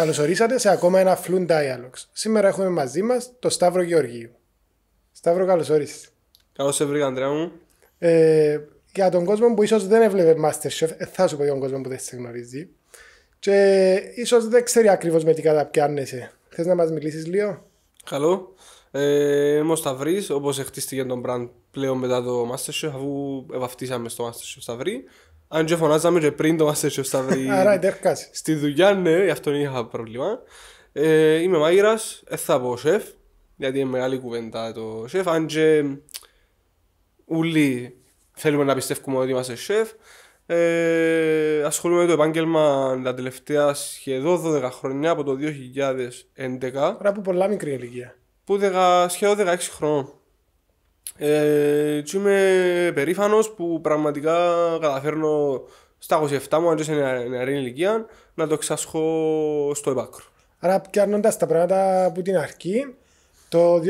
Καλώ ορίσατε σε ακόμα ένα Fluent Dialogues. Σήμερα έχουμε μαζί μας τον Σταύρο Γεωργίου. Σταύρο, καλώς ορίσατε. Καλώς σε βρήκα, Αντρέα μου. Ε, για τον κόσμο που ίσως δεν έβλεπε Masterchef, ε, θα σου πω για τον κόσμο που δεν σε γνωρίζει. Και ε, ίσως δεν ξέρει ακριβώς με τι καταπιάνεσαι. Θες να μας μιλήσεις λίγο. Καλό. Ε, είμαι ο Σταυρής, όπως χτίστηκε τον brand πλέον μετά το Masterchef, αφού βαφτίσαμε στο Masterchef Σταυρή. Αν και φωνάζαμε και πριν το Μάστερ στα βρει. Στη δουλειά, ναι, γι' αυτό είχα πρόβλημα. Ε, είμαι Μάγειρας, ε, θα πω σεφ, γιατί είναι μεγάλη κουβέντα το σεφ. Αν και ούλοι θέλουμε να πιστεύουμε ότι είμαστε σεφ. Ε, ασχολούμαι με το επάγγελμα τα τελευταία σχεδόν 12 χρόνια από το 2011. Άρα που πολλά μικρή ηλικία. Που σχεδόν 16 χρόνων. Ε, είμαι περήφανος που πραγματικά καταφέρνω στα 27 μου, αν και σε νεαρή ηλικία, να το εξασχώ στο επάκρο. Άρα πιάνοντας τα πράγματα από την αρχή, το 2020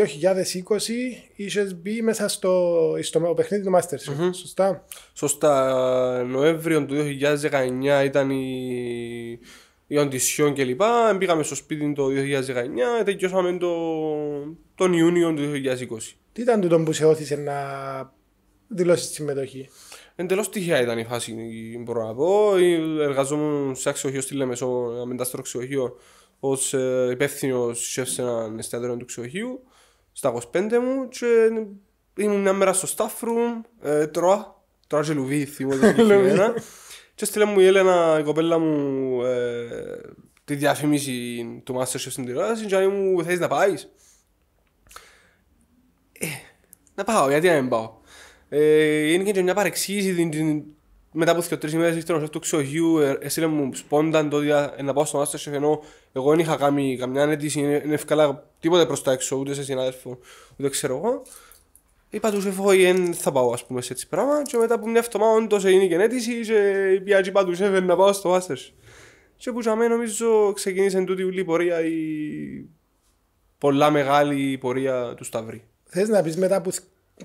είσαι μπει μέσα στο, στο παιχνίδι του μαστερ σωστά. Σωστά. Νοέμβριο του 2019 ήταν η, η οντισιόν και λοιπά. Πήγαμε στο σπίτι το 2019, τελειώσαμε το, τον Ιούνιο του 2020. Τι ήταν τούτο που σε όθησε να δηλώσεις τη συμμετοχή. Εντελώς τυχαία ήταν η φάση, μπορώ να πω. Ε, εργαζόμουν σε αξιοχείο στη Λέμεσο, ένα μετάστρο αξιοχείο, ως ε, υπεύθυνο σε έναν εστιατόριο του ξεοχείου, στα 25 μου. Και ε, ήμουν μια μέρα στο staff room, ε, τρώα, τρώα και λουβί, θυμόταν και στείλε μου η Έλενα, η κοπέλα μου, τη διαφήμιση του Masterchef στην τηλεόραση και μου θέλεις να πάεις. Να πάω, γιατί να μην πάω. Ε, είναι και μια παρεξήγηση την, την, μετά από 2-3 ημέρε ήρθε ο του ξοχείου, ε, έστειλε μου σπόνταν τότε να πάω στο Masterchef ενώ εγώ δεν είχα κάνει καμιά αίτηση, δεν έφυγα τίποτα προς τα έξω, ούτε σε συνάδελφο, ούτε ξέρω εγώ. Είπα τους σεφ, όχι, δεν θα πάω, ας πούμε, σε έτσι πράγμα. Και μετά από μια εβδομάδα, όντως έγινε και αίτηση, και πια είπα του σεφ να πάω στο Masterchef. Και που jamais νομίζω ξεκίνησε εν τούτη ουλή πορεία η πολλά μεγάλη πορεία του Σταυρή. Θες να πεις μετά από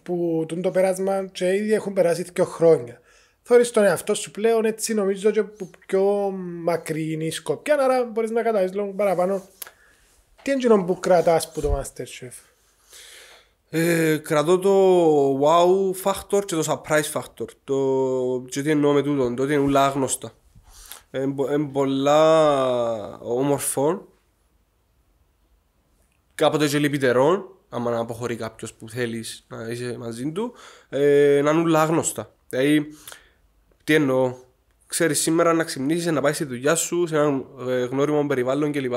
που τον το πέρασμα και ήδη έχουν περάσει δυο χρόνια. Θόρεις τον εαυτό σου πλέον έτσι νομίζω και που πιο μακρύ είναι η σκοπιά, άρα μπορείς να καταλάβεις λόγω παραπάνω. Τι είναι που κρατάς που το Masterchef. Ε, κρατώ το wow factor και το surprise factor. Το... τι εννοώ με τούτο, το ότι είναι ούλα άγνωστα. Είναι πολλά όμορφων. Κάποτε και λυπητερών άμα να αποχωρεί κάποιος που θέλεις να είσαι μαζί του, ε, να είναι όλα άγνωστα. Δηλαδή, τι εννοώ, ξέρεις σήμερα να ξυπνήσεις, να πάεις στη δουλειά σου, σε ένα ε, γνώριμο περιβάλλον κλπ.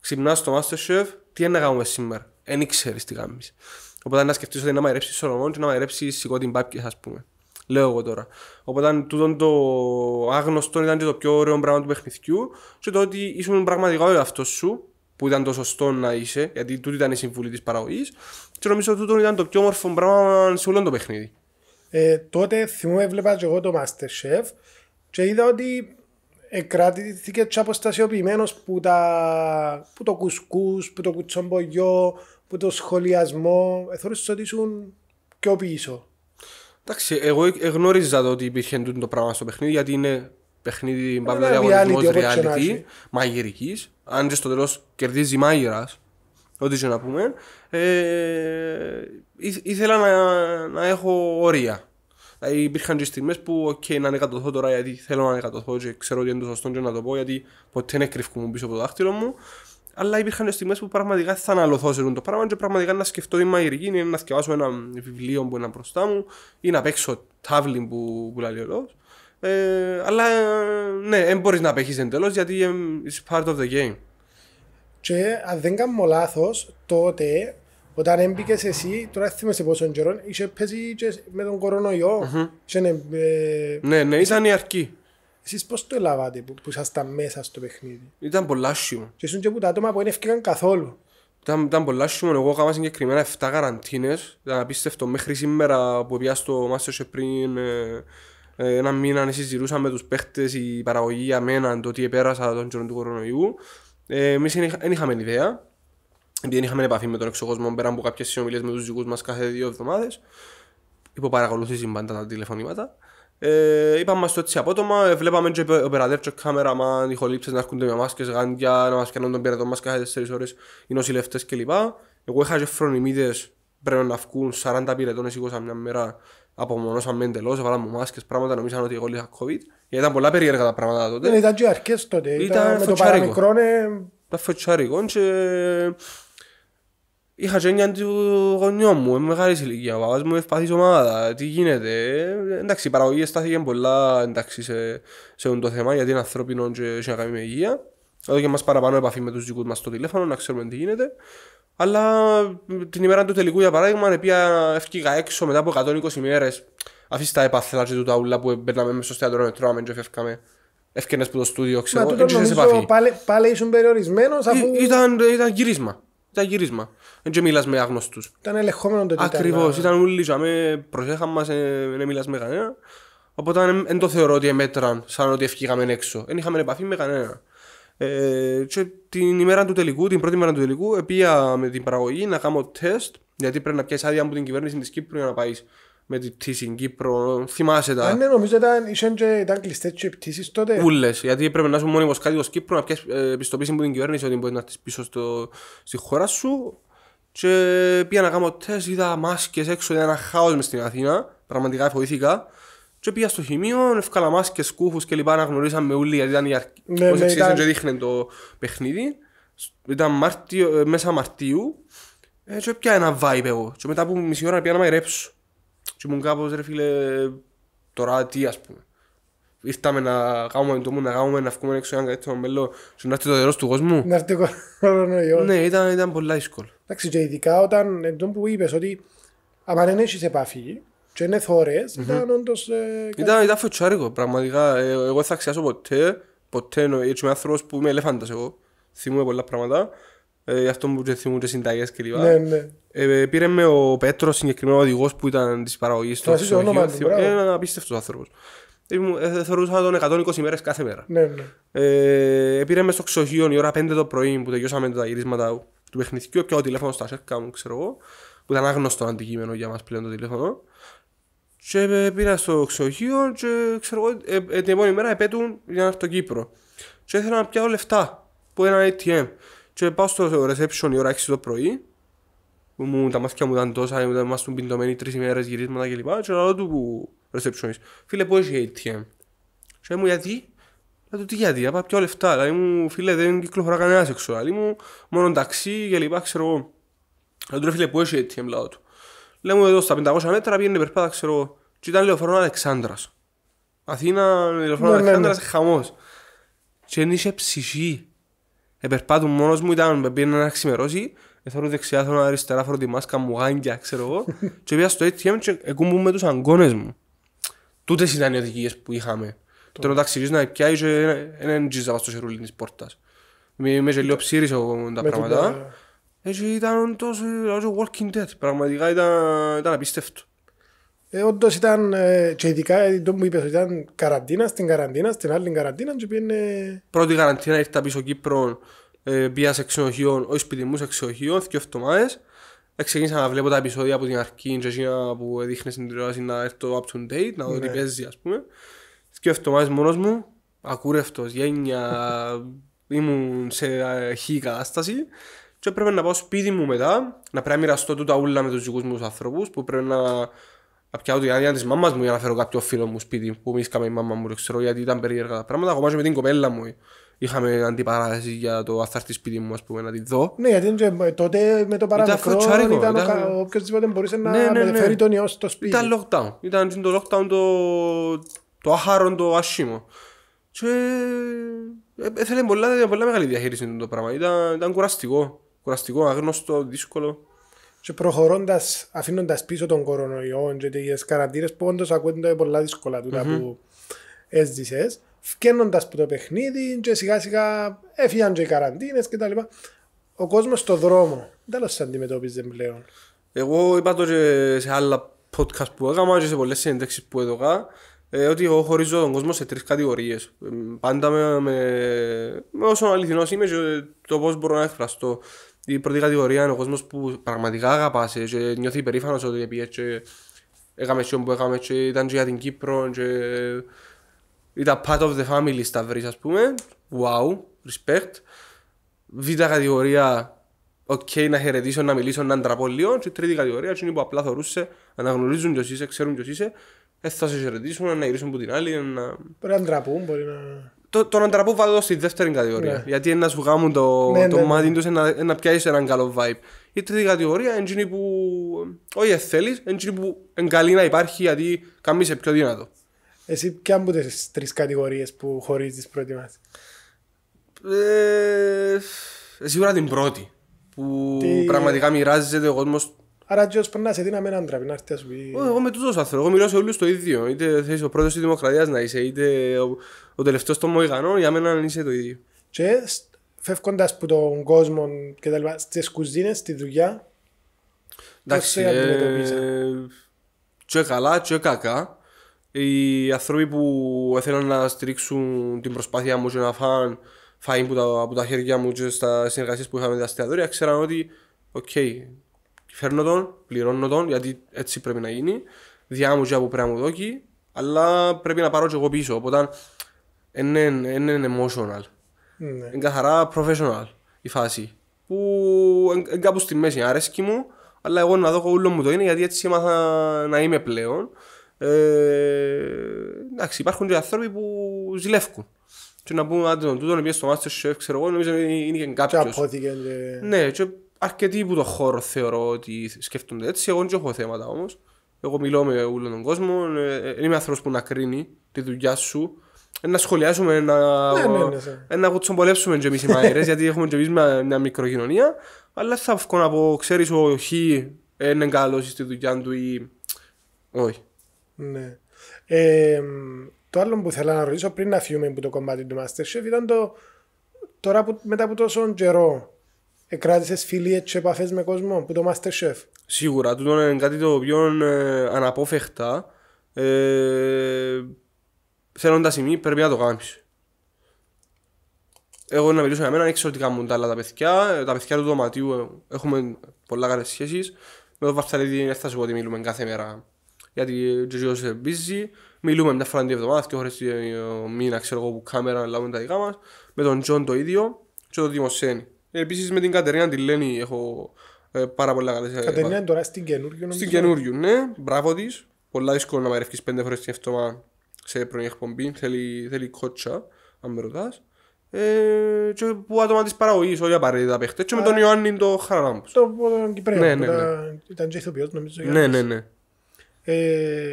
Ξυπνάς στο Masterchef, τι να κάνουμε σήμερα. Δεν ξέρει τι κάνεις. Οπότε να σκεφτείς ότι να μαγειρέψεις σολομόν και να μαγειρέψεις σηκώ την πάπια, ας πούμε. Λέω εγώ τώρα. Οπότε τούτο το άγνωστο ήταν και το πιο ωραίο πράγμα του παιχνιδιού και το ότι ήσουν πραγματικά ο εαυτός σου που ήταν το σωστό να είσαι, γιατί τούτη ήταν η συμβουλή της παραγωγής. Και νομίζω ότι τούτο ήταν το πιο όμορφο πράγμα σε όλο το παιχνίδι. Ε, τότε θυμούμαι, έβλεπα και εγώ το Masterchef και είδα ότι κράτηθηκε και αποστασιοποιημένος που, τα... που το κουσκούς, που το κουτσομπογιό, που το σχολιασμό. Ε, Θεωρήσε ότι ήσουν πιο πίσω. Εντάξει, εγώ γνώριζα ότι υπήρχε το πράγμα στο παιχνίδι γιατί είναι παιχνίδι παύλα ε, δηλαδή, διαγωνισμό reality μαγειρικής. αν και στο τέλος κερδίζει Μάγειρα, ό,τι και να πούμε ε, ήθελα να, να έχω όρια Δηλαδή υπήρχαν και στιγμές που okay, να ανεκατοθώ τώρα γιατί θέλω να ανεκατοθώ και ξέρω ότι είναι το σωστό και να το πω γιατί ποτέ δεν κρυφκούμουν πίσω από το δάχτυλο μου αλλά υπήρχαν και που πραγματικά θα αναλωθώ σε το πράγμα και πραγματικά να σκεφτώ η μαγειρική είναι να σκεφάσω ένα βιβλίο που είναι μπροστά μου ή να παίξω τάβλιν που, που λέει ο λόγος ε, αλλά ναι, δεν μπορείς να παίξει εντελώς γιατί ε, είσαι part of the game. Και αν δεν κάνω λάθος, τότε όταν έμπηκες εσύ, τώρα θυμάσαι πόσο καιρό, είσαι παίζει και με τον κορονοϊό. Mm-hmm. ε, ναι, ναι, ήταν η αρκή. Εσείς πώς το ελάβατε που, που ήσασταν μέσα στο παιχνίδι. Ήταν πολλά σιμό. Και ήσουν και που τα άτομα που δεν έφυγαν καθόλου. Ήταν, ήταν πολλά σιμό. Εγώ έκανα συγκεκριμένα 7 καραντίνες. Ήταν απίστευτο μέχρι σήμερα που πήγα το Masterchef πριν ε, ε, ένα μήνα συζητούσαμε με τους παίχτες, η παραγωγή για μένα, το τι επέρασα τον καιρό του κορονοϊού. Ε, Εμείς δεν είχαμε ιδέα, επειδή δεν είχαμε επαφή με τον εξωκόσμο πέρα από κάποιες συνομιλίες με τους δικούς μας κάθε δύο εβδομάδες, υπό παρακολούθηση πάντα τα τηλεφωνήματα. Ε, είπαμε στο έτσι απότομα, ε, βλέπαμε και ο περαδέρτσο κάμερα, μα οι χολύψες να έρχονται με μάσκες, γάντια, να μας κάνουν τον πυρετό μας κάθε 4 ώρες οι νοσηλευτές κλπ. Εγώ είχα και φρονιμίδες, πρέπει να βγουν 40 πυρετώνες, 20 μια μέρα απομονώσαμε εντελώς, βάλαμε μάσκες, πράγματα, νομίζαν ότι εγώ είχα COVID. Γιατί ήταν πολλά περίεργα τα πράγματα τότε. Δεν ναι, ήταν και αρκές τότε, ήταν, ήταν με το παραμικρό. Ε, ήταν φωτσάρικο και είχα γένεια του γονιού μου, είμαι μεγάλης ηλικίας, ο παπάς μου ευπαθής ομάδα, τι γίνεται. Ε, εντάξει, η παραγωγή στάθηκε πολλά εντάξει, σε, σε το θέμα, γιατί είναι ανθρώπινο και έχει να κάνει με υγεία. Εδώ και μας παραπάνω επαφή με τους δικούς μας στο τηλέφωνο, να ξέρουμε τι γίνεται. Αλλά την ημέρα του τελικού, για παράδειγμα, οποία έφυγα έξω μετά από 120 ημέρε. Αφήσεις τα επαθέλα του τα ούλα που μπαίναμε μέσα στο θέατρο με αμήν και φεύγαμε. Έφυγαινε που το στούδιο, ξέρω. Μα τούτο νομίζω πάλι, πάλι ήσουν περιορισμένος αφού... ήταν, γυρίσμα. Ήταν γυρίσμα. Δεν και μιλάς με άγνωστους. Ήταν ελεγχόμενο το τίτλο. Ακριβώς. Ε. Ήταν όλοι προσέχαμε μας, ε, δεν μιλάς με κανένα. Οπότε δεν το θεωρώ ότι εμέτραν σαν ότι έφυγαμε έξω. Δεν είχαμε επαφή με κανένα. Ε, και την ημέρα του τελικού, την πρώτη ημέρα του τελικού, πήγα με την παραγωγή να κάνω τεστ, γιατί πρέπει να πιάσεις άδεια από την κυβέρνηση της Κύπρου για να πάεις με τη πτήση στην Κύπρο. Θυμάσαι τα. ναι, νομίζω ήταν, ήταν, ήταν κλειστές τι πτήσεις τότε. Ούλες, γιατί πρέπει να είσαι μόνιμος κάτοικος Κύπρου να πιάσεις ε, επιστοποίηση από την κυβέρνηση ότι μπορείς να τη πίσω στο, στη χώρα σου. Και πήγα να κάνω τεστ, είδα μάσκες έξω, ένα χάος μες στην Αθήνα. Πραγματικά φοβήθηκα. Και πήγα στο χημείο, έφκαλα μάσκες, κούφους και λοιπά, αναγνωρίσαμε όλοι γιατί ήταν η αρκή. Ναι, Ως ναι, ήταν... και δείχνει το παιχνίδι. Ήταν Μάρτιο, ε, μέσα Μαρτίου. Έτσι ε, πια ένα vibe εγώ. Και μετά από μισή ώρα πήγα να μαϊρέψω, Και ήμουν κάπως ρε φίλε, τώρα τι ας πούμε. Ήρθαμε να κάνουμε το μου, να κάνουμε, να βγούμε έξω, να κάτι το μελό. Και να έρθει το δερός του κόσμου. Να έρθει ο κορονοϊός. Ναι, ήταν, ήταν πολύ δύσκολο. Εντάξει, και ειδικά όταν, εντός που είπες ότι αν δεν έχεις επαφή, και είναι θόρες, ήταν όντως... Ε, ήταν, ήταν πραγματικά. Ε, εγώ θα αξιάσω ποτέ, ποτέ, έτσι είμαι άνθρωπος που είμαι ελεφάντας εγώ. Θυμούμαι πολλά πράγματα. Ε, γι' αυτό μου και θυμούν και συνταγές και λοιπά. Ναι, ναι. Ε, πήρε με ο Πέτρος, συγκεκριμένο οδηγός που ήταν της παραγωγής του Είναι Ένα απίστευτος άνθρωπος. Θεωρούσα τον 120 ημέρες κάθε μέρα. Ναι, ναι. Ε, πήρε μες στο ξοχείο η ώρα 5 το πρωί που τελειώσαμε τα γυρίσματα του παιχνιδιού. ο τηλέφωνος στα σέρκα μου, ξέρω εγώ, που ήταν άγνωστο αντικείμενο για μας πλέον το τηλέφωνο. Και ε, πήρα στο ξοχείο και ξέρω εγώ, ε, ε, την επόμενη μέρα επέτουν για να έρθω Κύπρο. Και ήθελα να πιάω λεφτά που ένα ATM. Και πάω στο reception η ώρα 6 το πρωί. Που μου, τα μάτια μου ήταν τόσα, μου ήταν πιντωμένοι τρεις ημέρες γυρίσματα κλπ. Και, και λέω του που receptionis. φίλε, πού έχει ATM. Και μου γιατί. Λέω του τι γιατί, να πάω πιο λεφτά. Δηλαδή μου, φίλε, δεν κυκλοφορά κανένας έξω. Δηλαδή μου, μόνο ταξί κλπ. ξέρω εγώ. Λέω του φίλε, πού έχει ATM, λέω του λέμε εδώ στα 500 μέτρα πήγαινε περπάτα, ξέρω, εγώ, και ήταν λεωφορείο Αλεξάνδρας. Αθήνα, λεωφορείο Αλεξάνδρας, χαμός. Και δεν είχε ψυχή. Επερπάτουν μόνος μου, ήταν, πήγαινε να ξημερώσει, θέλω δεξιά, θέλω αριστερά, φορώ τη μάσκα μου, γάγκια, ξέρω εγώ, και πήγα στο ATM και εκούμπουν με τους αγκώνες μου. Τούτες ήταν οι οδηγίες που είχαμε. Τώρα ταξιδίζεις να πιάει και έναν τζίζα στο σερούλι της πόρτας. Είμαι και λίγο ψήρισε τα πράγματα. Έτσι ήταν τόσο, ε, walking dead. Πραγματικά ήταν, ήταν απίστευτο. Ε, Όντως ήταν, ε, και ειδικά ε, το που είπες, ήταν καραντίνα στην καραντίνα, στην άλλη καραντίνα και πήγαινε... Πρώτη καραντίνα ήρθα πίσω Κύπρο, ε, πήγα σε ξενοχείο, όχι σπίτι μου σε ξενοχείο, δύο εβδομάδες. Ξεκίνησα να βλέπω τα επεισόδια από την αρχή και εκείνα που δείχνει στην τηλεόραση να έρθω up to date, να δω τι ναι. παίζει ας πούμε. Δύο εβδομάδες μόνος μου, ακούρευτος, γενιά, ήμουν σε χή κατάσταση. Και έπρεπε να πάω σπίτι μου μετά, να πρέπει να μοιραστώ τούτα ούλα με τους δικούς μου ανθρώπους που πρέπει να, να πιάω την άδεια της μάμας μου για να φέρω κάποιο φίλο μου σπίτι που μίσκαμε η μάμα μου, ξέρω γιατί ήταν περίεργα τα πράγματα. Ακόμα και με την κοπέλα μου είχαμε αντιπαράθεση για το αθάρτη σπίτι μου, ας πούμε, να τη δω. Ναι, γιατί τότε με το παραμικρό ήταν, ήταν, ήταν... οποιοδήποτε μπορούσε να ναι, ναι, ναι. φέρει τον ιό στο σπίτι. Ήταν lockdown. Ήταν το lockdown το, το άχαρον, το άσχημο. Και... Ε, ε, Έθελε πολλά, πολλά μεγάλη διαχείριση το πράγμα. Ήταν, ήταν κουραστικό κουραστικό, άγνωστο, δύσκολο. Και προχωρώντας, αφήνοντας πίσω τον κορονοϊό και τις καραντίνες που όντως ακούγονται πολλά δύσκολα τούτα mm-hmm. που έζησες, φγαίνοντα από το παιχνίδι και σιγά σιγά έφυγαν και οι καραντίνες κτλ. Ο κόσμος στο δρόμο, δεν σε αντιμετώπιζε πλέον. Εγώ είπα το σε άλλα podcast που έκανα και σε πολλές συνέντευξεις που έδωκα ε, ότι εγώ χωρίζω τον κόσμο σε τρεις κατηγορίες. Ε, πάντα με, με, με όσο αληθινός είμαι και το πώς μπορώ να εκφραστώ η πρώτη κατηγορία είναι ο κόσμος που πραγματικά αγαπάς ε, και νιώθει υπερήφανο ότι πήγε και έκαμε σιόν που έκαμε και ήταν και για την Κύπρο και ήταν part of the family στα βρεις ας πούμε wow, respect β' κατηγορία ok να χαιρετήσω, να μιλήσω, να ντραπώ λίγο και τρίτη κατηγορία είναι που απλά θωρούσε αναγνωρίζουν κι είσαι, ξέρουν κι είσαι ε, θα σε χαιρετήσουν, να γυρίσουν από την άλλη να... να ντραπούν, μπορεί να το, τον τραπώ βάλω στη δεύτερη κατηγορία. Ναι. Γιατί ένας σου γάμουν το, ναι, το ναι, μάτι τους ένα, να πιάσεις έναν καλό vibe. Η τρίτη κατηγορία είναι που. Όχι, θέλεις, είναι που εγκαλεί να υπάρχει γιατί καμί σε πιο δυνατό. Εσύ ποια από τις τρεις κατηγορίες που χωρίζεις μας. Ε, ε, σίγουρα την πρώτη. Που πραγματικά μοιράζεται ο κόσμος Άρα και ως περνάς, τι να μην άντρα, να έρθει να σου πει... Εγώ με τούτος άνθρωπο, εγώ μιλώ σε όλους το ίδιο. Είτε θέλεις ο πρώτος της Δημοκρατίας να είσαι, είτε ο τελευταίο των Μοϊγανών για μένα είσαι το ίδιο. Και φεύγοντα από τον κόσμο και τα λοιπά, στις κουζίνες, στη δουλειά. Εντάξει. Ε, ε, και καλά, και κακά. Οι άνθρωποι που θέλουν να στηρίξουν την προσπάθεια μου και να φάνε φάει από τα χέρια μου και στα συνεργασίες που είχαμε με τα εστιατόρια, ξέραν ότι, οκ, φέρνω τον, πληρώνω τον, γιατί έτσι πρέπει να γίνει. Διά μου και από πέρα μου δόκι, αλλά πρέπει να πάρω και εγώ πίσω. Οπότε είναι emotional. Ναι. Είναι καθαρά professional η φάση. Που είναι κάπου στη μέση, αρέσκει μου, αλλά εγώ να δω όλο μου το είναι γιατί έτσι έμαθα να είμαι πλέον. Ε, εντάξει, υπάρχουν και άνθρωποι που ζηλεύκουν. Και να πούμε, άντε τον τούτο, πει στο Masterchef, ξέρω εγώ, νομίζω είναι και κάποιος. απόθηκε. Ναι, και αρκετοί που το χώρο θεωρώ ότι σκέφτονται έτσι. Εγώ δεν έχω θέματα όμως. Εγώ μιλώ με όλο τον κόσμο. Ε, ε, ε είμαι άνθρωπος που να κρίνει τη δουλειά σου να σχολιάσουμε, να, ναι, ναι, ναι. ναι. να και εμείς οι μαϊρές, γιατί έχουμε και εμείς μια, μια μικροκοινωνία, αλλά θα βγω να πω, ξέρεις, ο Χ είναι καλός στη δουλειά του ή όχι. Ναι. Ε, το άλλο που θέλω να ρωτήσω πριν να φύγουμε από το κομμάτι του Masterchef ήταν το τώρα που, μετά από τόσο καιρό εκράτησες φιλίες και επαφές με κόσμο που το Masterchef. Σίγουρα, τούτο είναι κάτι το οποίο ε, αναπόφευκτα ε, θέλοντας ημί πρέπει να το κάνεις. Εγώ να μιλήσω για μένα, ξέρω τι κάνουν τα άλλα τα παιδιά. Ε, τα παιδιά του δωματίου ε, έχουμε πολλά καλε σχέσεις. Με τον Βαρθαλίδη δεν θα σου ότι μιλούμε κάθε μέρα. Γιατί ο είναι busy. Μιλούμε μια φορά την εβδομάδα, και τη ε, μήνα, ξέρω εγώ, που κάμερα λάβουμε τα δικά μας, Με τον Τζον το ίδιο και τον Δημοσένη. Επίσης με την Κατερίνα τη Λένη έχω ε, πάρα πολλά σχέσει. Κατερίνα τώρα στην καινούργιο Στην καινούργιο, ναι. Μπράβο της, Πολλά δύσκολο να μαρεύκεις πέντε φορές την εβδομάδα σε πρωινή εκπομπή, θέλει, θέλει κότσα, αν με ρωτάς. Ε, και που άτομα της παραγωγής, όχι απαραίτητα παίχτες, και με τον Ιωάννη το Χαραλάμπους. Το Κυπρέα, ναι, ναι, ναι. ήταν και ηθοποιός νομίζω. Ναι, ναι, ναι. Ε,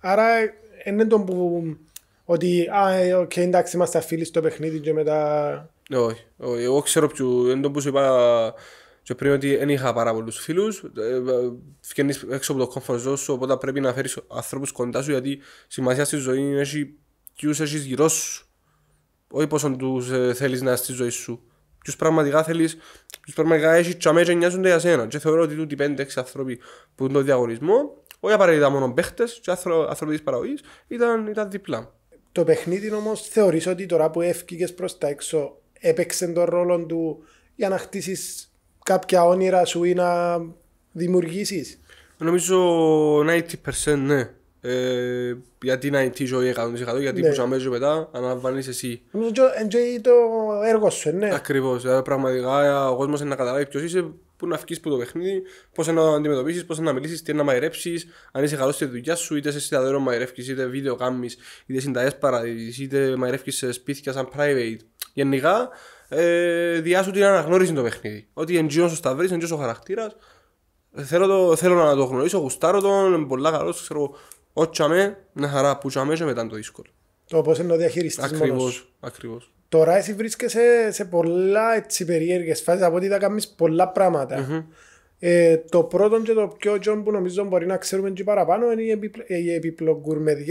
άρα είναι τον που ότι α, okay, ε, εντάξει είμαστε φίλοι στο παιχνίδι και μετά... Ε, όχι, όχι, εγώ ξέρω ποιο, είναι το που σου είπα και πριν ότι δεν είχα πάρα πολλούς φίλους, φτιάχνει ε, ε, έξω από το comfort zone σου, οπότε πρέπει να φέρεις ανθρώπους κοντά σου γιατί σημασία στη ζωή είναι έχει ποιους έχεις γύρω σου. Όχι πόσο τους ε, θέλεις να είσαι στη ζωή σου. Ποιους πραγματικά θέλεις, ποιους πραγματικά έχεις τσαμέ και νοιάζονται για σένα. Και θεωρώ ότι τούτοι 5-6 άνθρωποι που είναι το διαγωνισμό, όχι απαραίτητα μόνο παίχτες, και άνθρωποι της παραγωγής, ήταν, ήταν διπλά. Το παιχνίδι όμως θεωρείς ότι τώρα που έφυγες προς τα έξω έπαιξε τον ρόλο του για να χτίσεις κάποια όνειρα σου ή να δημιουργήσεις. Νομίζω 90% ναι. Ε, γιατί 90% ζωή 100% γιατί ναι. που αμέσω μετά αναλαμβάνει εσύ. Νομίζω και το έργο σου, ναι. Ακριβώς. Δηλαδή, πραγματικά ο κόσμος είναι να καταλάβει ποιος είσαι, πού να βγει από το παιχνίδι, πώς να αντιμετωπίσεις, πώς να μιλήσεις, τι να μαϊρέψει, αν είσαι καλός στη δουλειά σου, είτε σε συνδεδεμένο μαϊρεύει, είτε βίντεο γάμι, είτε συνταγές παραδείγματο, είτε μαϊρεύει σε σπίτια σαν private. Γενικά, ε, διάσου την αναγνώριση το παιχνίδι. Ότι εντζιόν ο Σταυρής, είναι ο χαρακτήρας. Θέλω, θέλω να το γνωρίσω, γουστάρω τον, είμαι πολλά καλός, ξέρω. Ότσαμε, να χαρά που τσαμε και μετά το δύσκολο. Το πώ είναι ο διαχειριστής. Ακριβώς. Ακριβώς. Τώρα εσύ βρίσκεσαι σε πολλά έτσι περίεργες φάσεις από ότι θα κάνεις πολλά πράγματα. Mm-hmm. Ε, το πρώτο και το πιο τζον που νομίζω μπορεί να ξέρουμε και παραπάνω είναι οι, επιπλο,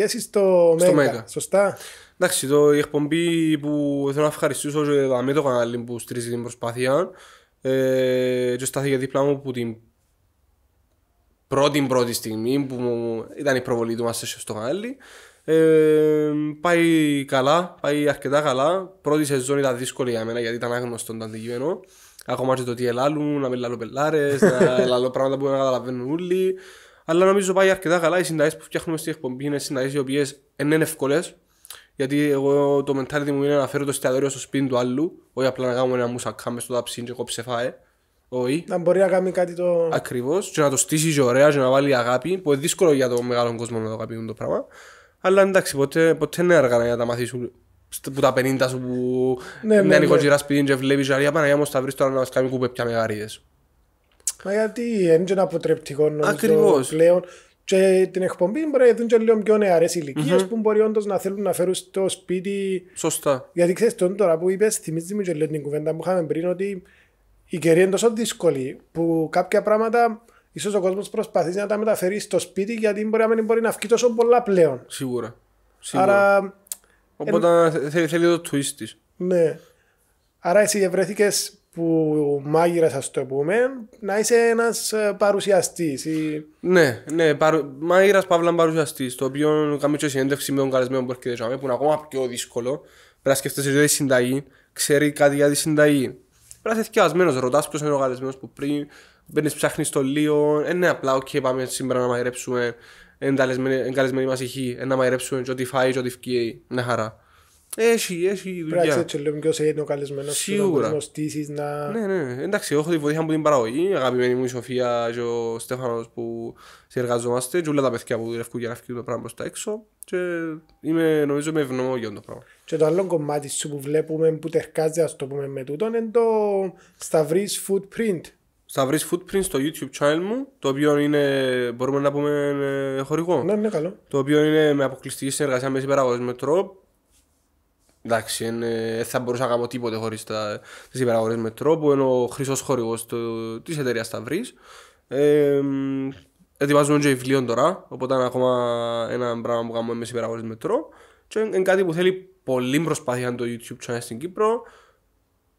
στο, στο Σωστά. Εντάξει, το, η εκπομπή που θέλω να ευχαριστήσω και το κανάλι που στηρίζει την προσπάθεια ε, και στάθηκε δίπλα μου που την πρώτη πρώτη στιγμή που μου, ήταν η προβολή του μας στο κανάλι ε, πάει καλά, πάει αρκετά καλά. Πρώτη σεζόν ήταν δύσκολη για μένα γιατί ήταν άγνωστο το αντικείμενο. Ακόμα και το τι ελάλουν, να μην λαλώ πελάρες, να έλαλω πράγματα που δεν καταλαβαίνουν όλοι. Αλλά νομίζω πάει αρκετά καλά. Οι συνταγέ που φτιάχνουμε στην εκπομπή είναι συνταγέ οι οποίες είναι εύκολες. Γιατί εγώ το mentality μου είναι να φέρω το εστιατόριο στο σπίτι του άλλου, όχι απλά να κάνω ένα μουσακά μες στο ταψί και κόψε φάε. Όχι. Να μπορεί να κάνει κάτι το. Ακριβώς. Και να το στήσει και ωραία, και να βάλει αγάπη, που είναι δύσκολο για τον μεγάλο κόσμο να το αγαπούν το πράγμα. Αλλά εντάξει, ποτέ, ποτέ είναι αργά για να τα μαθήσουν που τα 50 σου που ναι, ναι, ναι. σπίτι και βλέπεις «Αρία Παναγιά μου θα βρεις τώρα να κάνει κουπέ πια μεγαρίδες». Μα γιατί είναι ένα αποτρεπτικό νομίζω πλέον και την εκπομπή μπορεί να δουν και λίγο πιο νεαρές ηλικίες mm-hmm. που μπορεί όντως να θέλουν να φέρουν στο σπίτι. Σωστά. Γιατί ξέρεις τον τώρα που είπες, θυμίζει μου και λίγο την κουβέντα που είχαμε πριν ότι η καιρή είναι τόσο δύσκολη που κάποια πράγματα ίσως ο κόσμος προσπαθεί να τα μεταφέρει στο σπίτι γιατί μπορεί να μην μπορεί να βγει τόσο πολλά πλέον. Σίγουρα. Σίγουρα. Άρα. Οπότε εν... θέλει, θέλει το twist της Ναι. Άρα εσύ βρέθηκε που μάγειρας, ας το πούμε, να είσαι ένας ε, παρουσιαστής. Ή... Ναι, ναι, παρου... μάγειρας παύλα παρουσιαστής. Το οποίο κάνουμε και συνέντευξη με τον καλεσμένο που έρχεται που είναι ακόμα πιο δύσκολο. Πρέπει να σκεφτείς ότι τη συνταγή, ξέρει κάτι για τη συνταγή. Πρέπει να είσαι θυκιασμένο, ρωτάς ποιος είναι ο καλεσμένος που πριν μπαίνεις, ψάχνεις το λίγο. Ε, ναι, απλά, οκ, okay, πάμε σήμερα να μαγειρέψουμε. Εγκαλεσμένοι μα ηχοί, να μαγειρέψουμε και ό,τι φάει, και ό,τι φκεί. χαρά. Έχει, έχει δουλειά. Πράξτε να λέμε ποιος είναι ο καλεσμένος Σίγουρα. να στήσεις να... Ναι, ναι, εντάξει, έχω τη βοήθεια από την παραγωγή, αγαπημένη μου η Σοφία και ο Στέφανος που συνεργαζόμαστε και όλα τα παιδιά που δουλεύουν για να φύγουν το πράγμα προς τα έξω και είμαι, νομίζω με ευνοώ για το πράγμα. Και το άλλο κομμάτι σου που βλέπουμε που τερκάζει, ας το πούμε με τούτο, είναι το Σταυρής Footprint. Σταυρής Footprint στο YouTube channel μου, το οποίο είναι, μπορούμε να πούμε, ε, χορηγό. Ναι, είναι καλό. Το οποίο είναι με αποκλειστική συνεργασία με συμπεραγωγές με τρόπο Εντάξει, δεν ε, θα μπορούσα να κάνω τίποτε χωρίς τις υπεραγορές με τρόπο. Είναι ο χρυσός χορηγός της εταιρείας βρει. Ε, ετοιμάζουμε και βιβλίο τώρα, οπότε είναι ακόμα ένα πράγμα που κάνουμε με υπεραγορές με τρόπο. Και είναι κάτι που θέλει πολλή προσπάθεια το YouTube channel στην Κύπρο.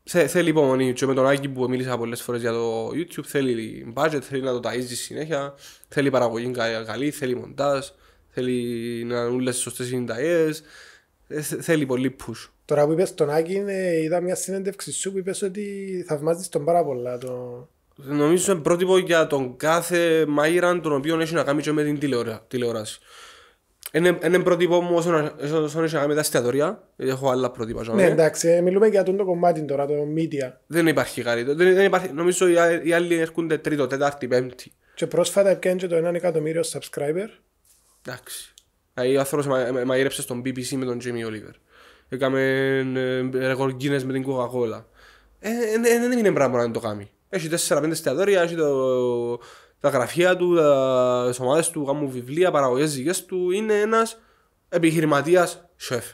θέλει υπομονή. Και με τον Άκη που μίλησα πολλές φορές για το YouTube, θέλει budget, θέλει να το ταζει συνέχεια, θέλει παραγωγή καλή, θέλει μοντάζ, θέλει να είναι όλε τις σωστές συνταγές. Ε, θέλει πολύ push. Τώρα που είπες τον Άκη, είδα μια συνέντευξη σου που είπες ότι θαυμάζεις τον πάρα πολλά. Το... Νομίζω είναι πρότυπο για τον κάθε Μάιραν τον οποίο έχει να κάνει και με την τηλεόραση. Είναι πρότυπο μου όσον έχει να κάνει με τα εστιατορία. Έχω άλλα πρότυπα. Ναι, εντάξει, ε, μιλούμε για τον κομμάτι τώρα, το media. Δεν υπάρχει κάτι. Δεν, υπάρχει, νομίζω οι άλλοι έρχονται τρίτο, τέταρτη, πέμπτη. Και πρόσφατα και το 1 εκατομμύριο subscriber. Εντάξει. Δηλαδή, ο άνθρωπος ε, μαγείρεψε στον BBC με τον Jamie Oliver. Έκαμε ε, ρεκόρ Guinness με την Coca-Cola. Δεν είναι πράγμα να το κάνει. Έχει 4-5 εστιατόρια, έχει τα γραφεία του, τα, τις του, κάνουν βιβλία, παραγωγές δικές του. Είναι ένας επιχειρηματίας σεφ.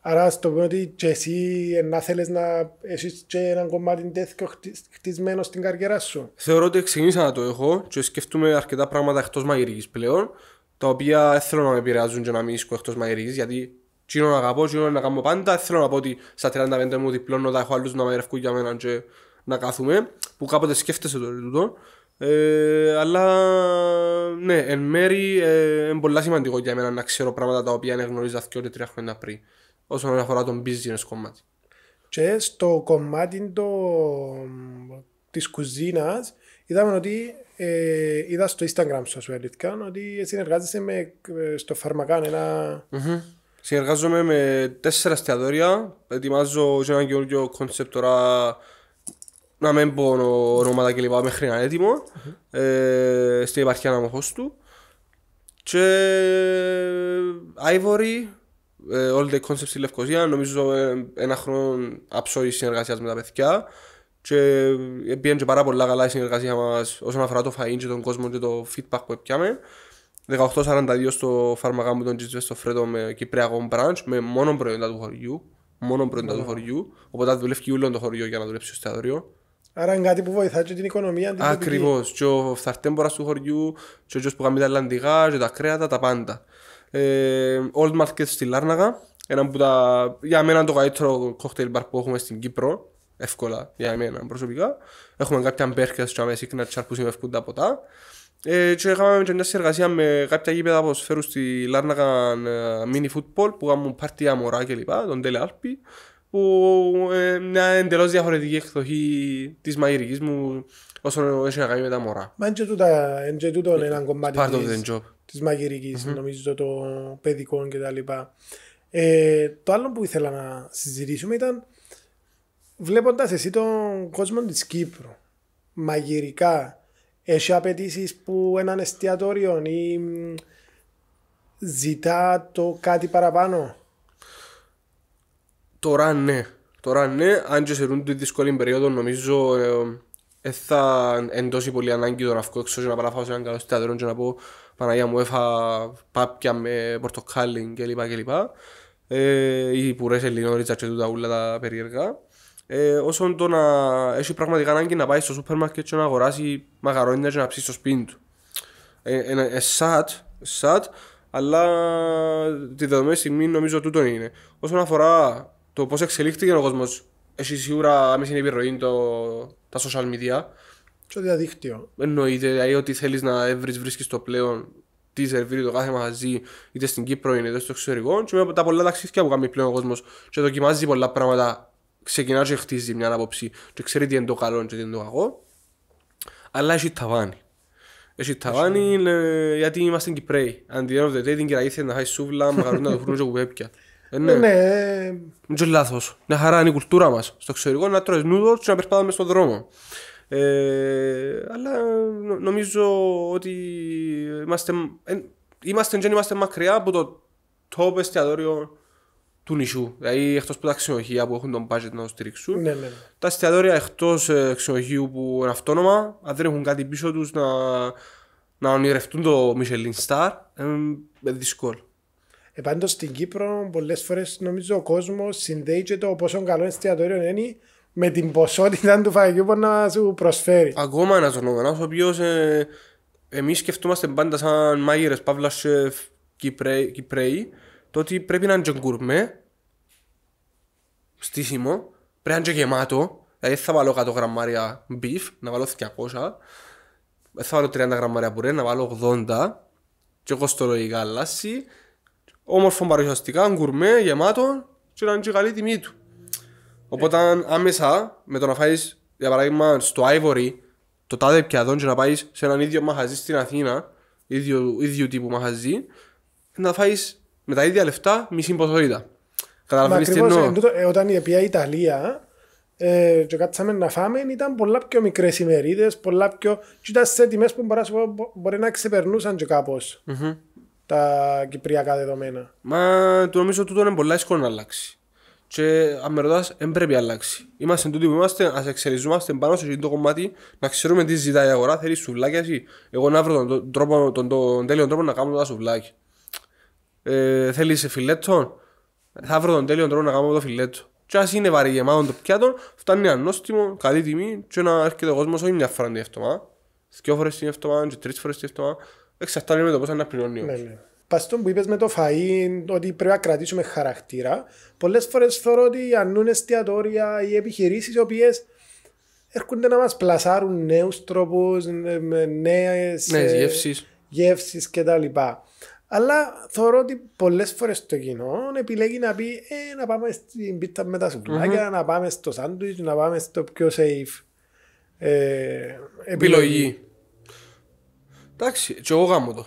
Άρα στο πούμε ότι και εσύ να θέλεις να έχεις και ένα κομμάτι τέτοιο χτισμένο στην καριέρα σου. Θεωρώ ότι ξεκίνησα να το έχω και σκεφτούμε αρκετά πράγματα εκτός μαγειρικής πλέον τα οποία θέλω να με επηρεάζουν και να μην είσαι εκτός μαγειρικής, γιατί Τσίνο να αγαπώ, τσίνο να κάνω πάντα. Θέλω να πω ότι στα 35 μου διπλώνω, θα έχω άλλους να μαγειρεύκουν για μένα και να κάθουμε. Που κάποτε σκέφτεσαι το τούτο. Ε, αλλά ναι, εν μέρη είναι πολύ σημαντικό για μένα να ξέρω πράγματα τα οποία γνωρίζα και όλοι τρία χρόνια πριν όσον αφορά τον business κομμάτι. Και στο κομμάτι το... της κουζίνας είδαμε ότι ε, είδα στο Instagram σου, σου αλήθεια, ότι συνεργάζεσαι με, ε, στο Φαρμακάν ένα... Mm-hmm. Συνεργάζομαι με τέσσερα εστιατόρια, ετοιμάζω και έναν καινούργιο κόνσεπτ τώρα να μην πω ονόματα και λοιπά μέχρι να είναι έτοιμο mm-hmm. ε, στην επαρχία αναμοχώς του και ε, Ivory, ε, all the concepts στη Λευκοζία, νομίζω ε, ένα χρόνο αψόης συνεργασίας με τα παιδιά και πήγαινε και πάρα πολλά καλά η συνεργασία μας όσον αφορά το φαΐν και τον κόσμο και το feedback που έπιαμε. 18.42 στο φάρμακα μου τον Τζιτζέ στο Φρέτο με κυπριακό branch με μόνο προϊόντα του χωριού. Μόνο προϊόντα του χωριού. Οπότε δουλεύει όλο το χωριό για να δουλέψει στο εστιατόριο. Άρα είναι κάτι που βοηθάει και την οικονομία. Ακριβώς. Και ο φθαρτέμπορα του χωριού, και ο γιος που κάνει τα λαντιγά, και τα κρέατα, τα πάντα. Ε, Old Market στη Λάρναγα. Ένα που τα, για μένα το καλύτερο cocktail μπαρ που έχουμε στην Κύπρο εύκολα για εμένα προσωπικά. Έχουμε κάποια μπέρκια στο αμέσως συχνά τσάρ που συμβεύκουν τα ποτά. Ε, και είχαμε και μια συνεργασία με κάποια γήπεδα ποδοσφαίρου στη Λάρνακα ε, Mini Football που κάνουν πάρτι αμορά κλπ. τον Τέλε Άλπη που ε, μια εντελώς διαφορετική εκδοχή της μαγειρικής μου όσον έχει να κάνει με τα μωρά. Μα είναι και τούτο ένα κομμάτι της μαγειρικη νομίζω το παιδικό κτλ. Ε, το άλλο που ήθελα να συζητήσουμε ήταν βλέποντας εσύ τον κόσμο της Κύπρου μαγειρικά, έχει απαιτήσεις που έναν εστιατόριο ή ζητά το κάτι παραπάνω. Τώρα ναι. Τώρα ναι, αν και σε τη δύσκολη περίοδο νομίζω ε, ε θα εντώσει πολύ ανάγκη το ραφκό έξω να παραφάω σε έναν καλό εστιατόριο και να πω Παναγία μου έφα πάπια με πορτοκάλι κλπ. Ε, ή πουρές ελληνόριτσα και τούτα όλα τα περίεργα ε, όσον το να έχει πραγματικά ανάγκη να πάει στο σούπερ μάρκετ και να αγοράσει μαγαρόνια και να ψήσει στο σπίτι του. Είναι ε, sad, sad, αλλά τη δεδομένη στιγμή νομίζω τούτο είναι. Όσον αφορά το πώς εξελίχθηκε ο κόσμος, έχει σίγουρα άμεση επιρροή το, τα social media. Στο διαδίκτυο. Εννοείται, δηλαδή ότι θέλεις να βρει, βρίσκεις το πλέον τι σερβίρει το κάθε μαζί είτε στην Κύπρο είτε στο εξωτερικό. Και με τα πολλά ταξίδια που κάνει πλέον ο κόσμος και δοκιμάζει πολλά πράγματα ξεκινά και χτίζει μια άποψη και ξέρει τι είναι το καλό και τι είναι το κακό, αλλά έχει ταβάνι. Έχει ταβάνι γιατί είμαστε Κυπρέοι. Αν τη end of the να χάσει σούβλα, να το φρούνο και κουπέπια. Ε, ναι, ναι. Είναι λάθος. Να χαρά είναι η κουλτούρα μας. Στο εξωτερικό να τρώεις νούδο και να περπάμε στον δρόμο. Ε, αλλά νομίζω ότι είμαστε, ε, είμαστε, είμαστε μακριά από το top εστιατόριο του νησιού. Δηλαδή εκτός από τα ξενοδοχεία που έχουν τον budget να το στηρίξουν. Ναι, ναι. ναι. Τα εστιατόρια εκτός ε, ξενοδοχείου που είναι αυτόνομα, αν δεν έχουν κάτι πίσω τους να, να ονειρευτούν το Michelin Star, είναι ε, δύσκολο. Επάντω στην Κύπρο, πολλές φορές νομίζω ο κόσμος συνδέει και το πόσο καλό εστιατόριο είναι με την ποσότητα του φαγητού που να σου προσφέρει. Ακόμα ένας ζωνομένο, ο οποίος ε, εμείς σκεφτόμαστε πάντα σαν μάγειρες Παύλας Σεφ Κυπρέοι το ότι πρέπει να είναι και γκουρμέ, στήσιμο, πρέπει να είναι γεμάτο, δηλαδή θα βάλω 100 γραμμάρια μπιφ, να βάλω 200, θα βάλω 30 γραμμάρια πουρέ, να βάλω 80, και κοστολογικά γάλαση όμορφο παρουσιαστικά, γκουρμέ, γεμάτο, και να είναι και καλή τιμή του. Οπότε άμεσα με το να φάεις, για παράδειγμα, στο Ivory, το τάδε πιαδόν και να πάεις σε έναν ίδιο μαχαζί στην Αθήνα, ίδιο, ίδιο τύπου μαχαζί, να φάεις με τα ίδια λεφτά μισή ποσότητα. Καταλαβαίνεις τι εννοώ. Ε, όταν η Ιταλία ε, και κάτσαμε να φάμε ήταν πολλά πιο μικρές ημερίδες, πολλά πιο... και ήταν σε τιμές που μπορεί να ξεπερνούσαν και κάπως mm-hmm. τα κυπριακά δεδομένα. Μα το νομίζω ότι είναι πολλά δύσκολο να αλλάξει. Και αν με ρωτάς, δεν πρέπει να αλλάξει. Είμαστε εντούτοι που είμαστε, ας εξελιζόμαστε πάνω σε αυτό το κομμάτι, να ξέρουμε τι ζητάει η αγορά, θέλει σουβλάκια Εγώ να βρω τον, τρόπο, τον, τον, τον τέλειο τρόπο να κάνω τα σουβλάκια ε, θέλεις σε φιλέτσο. Θα βρω τον τέλειο τρόπο να κάνω το φιλέτσο. Και ας είναι γεμάτο το πιάτο, φτάνει ένα νόστιμο, καλή τιμή και να έρχεται ο κόσμος όχι μια φορά την εύτομα. Δυο φορές την εβδομάδα τρει τρεις φορές την εβδομάδα. Εξαρτάται με το πώς να πληρώνει. Ναι, ναι. Παστό που είπες με το φα, ότι πρέπει να κρατήσουμε χαρακτήρα, Πολλές φορές θεωρώ ότι ανούν εστιατόρια ή επιχειρήσεις οι οποίες έρχονται να μας πλασάρουν νέους τρόπους, ε, νέες ναι, γεύσει κτλ. Αλλά θεωρώ ότι πολλές φορές το κοινό επιλέγει να πει ε, να πάμε στην πίτα με τα σουβλάκια, mm-hmm. να πάμε στο σάντουιτ, να πάμε στο πιο safe. Ε, επιλογή. Εντάξει, και εγώ γάμω το.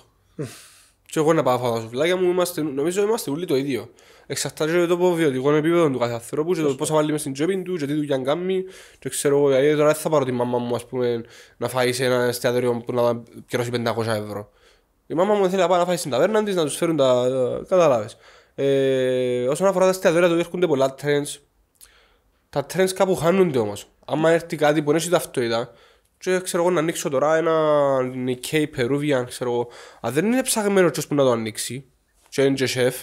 και εγώ να πάω φάω τα σουβλάκια μου, είμαστε, νομίζω είμαστε όλοι το ίδιο. Εξαρτάται το βιωτικό επίπεδο του κάθε ανθρώπου και το πόσα βάλει μέσα στην τσέπη του και τι δουλειά κάνει και ξέρω εγώ, δηλαδή τώρα δεν θα πάρω τη μαμά μου ας πούμε, να φάει σε ένα εστιατόριο που να πιερώσει 500 ευρώ. Η μάμα μου θέλει να πάει να φάει στην ταβέρνα της, να τους φέρουν τα... κατάλαβες. Ε, όσον αφορά τα εστιατόρια του έρχονται πολλά trends. Τα trends κάπου χάνονται όμως. Άμα έρθει κάτι που αυτό ταυτότητα, και ξέρω εγώ να ανοίξω τώρα ένα Nikkei Peruvian, ξέρω εγώ. Αν δεν είναι ψαγμένο ποιος που να το ανοίξει, και είναι και σεφ,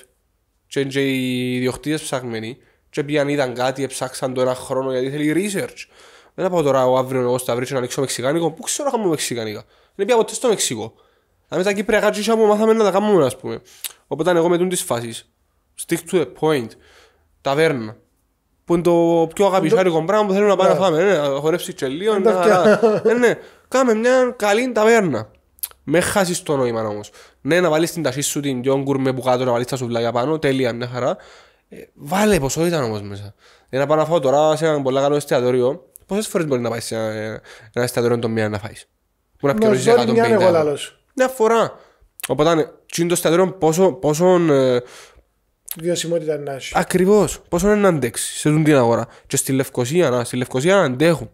και είναι και οι ιδιοκτήτες ψαγμένοι, και πήγαν είδαν κάτι, ψάξαν το ένα χρόνο γιατί θέλει research. Δεν θα πάω τώρα ο αύριο εγώ στα βρίσκω να ανοίξω μεξικάνικο, που ξέρω να κάνω μεξικάνικα. Δεν πια ποτέ στο Μεξικό. Αμείς τα Κύπρια τσίσια που μάθαμε να τα κάνουμε, ας πούμε. Οπότε εγώ με τούν τις φάσεις. Stick to the point. Ταβέρνα. Που είναι το πιο αγαπησάρικο πράγμα που θέλουμε να ναι. πάμε ναι, να φάμε. Ναι, χορεύσει τσελίο, ναι, ε, ναι. Κάμε μια καλή ταβέρνα. Μες χάσεις το νόημα όμως. Ναι, να βάλεις την τασί σου την γιόγκουρ με μπουκάτο, να βάλεις τα σουβλάκια πάνω, τέλεια, μια χαρά. Ε, βάλε ποσότητα όμως μέσα. Για να πάω να φάω τώρα σε ένα πολύ καλό εστιατόριο, πόσες φορές μπορεί να πάει σε ένα εστιατόριο το μία να φάεις. Που να πιωρίζεις 150 ευρώ μια φορά. Οπότε, τι είναι το σταδίο, πόσο. πόσο ε, Βιωσιμότητα να έχει. Ακριβώς. Πόσο είναι να αντέξει σε την αγορά. Και στη Λευκοσία, να, στη Λευκοσία να αντέχουν.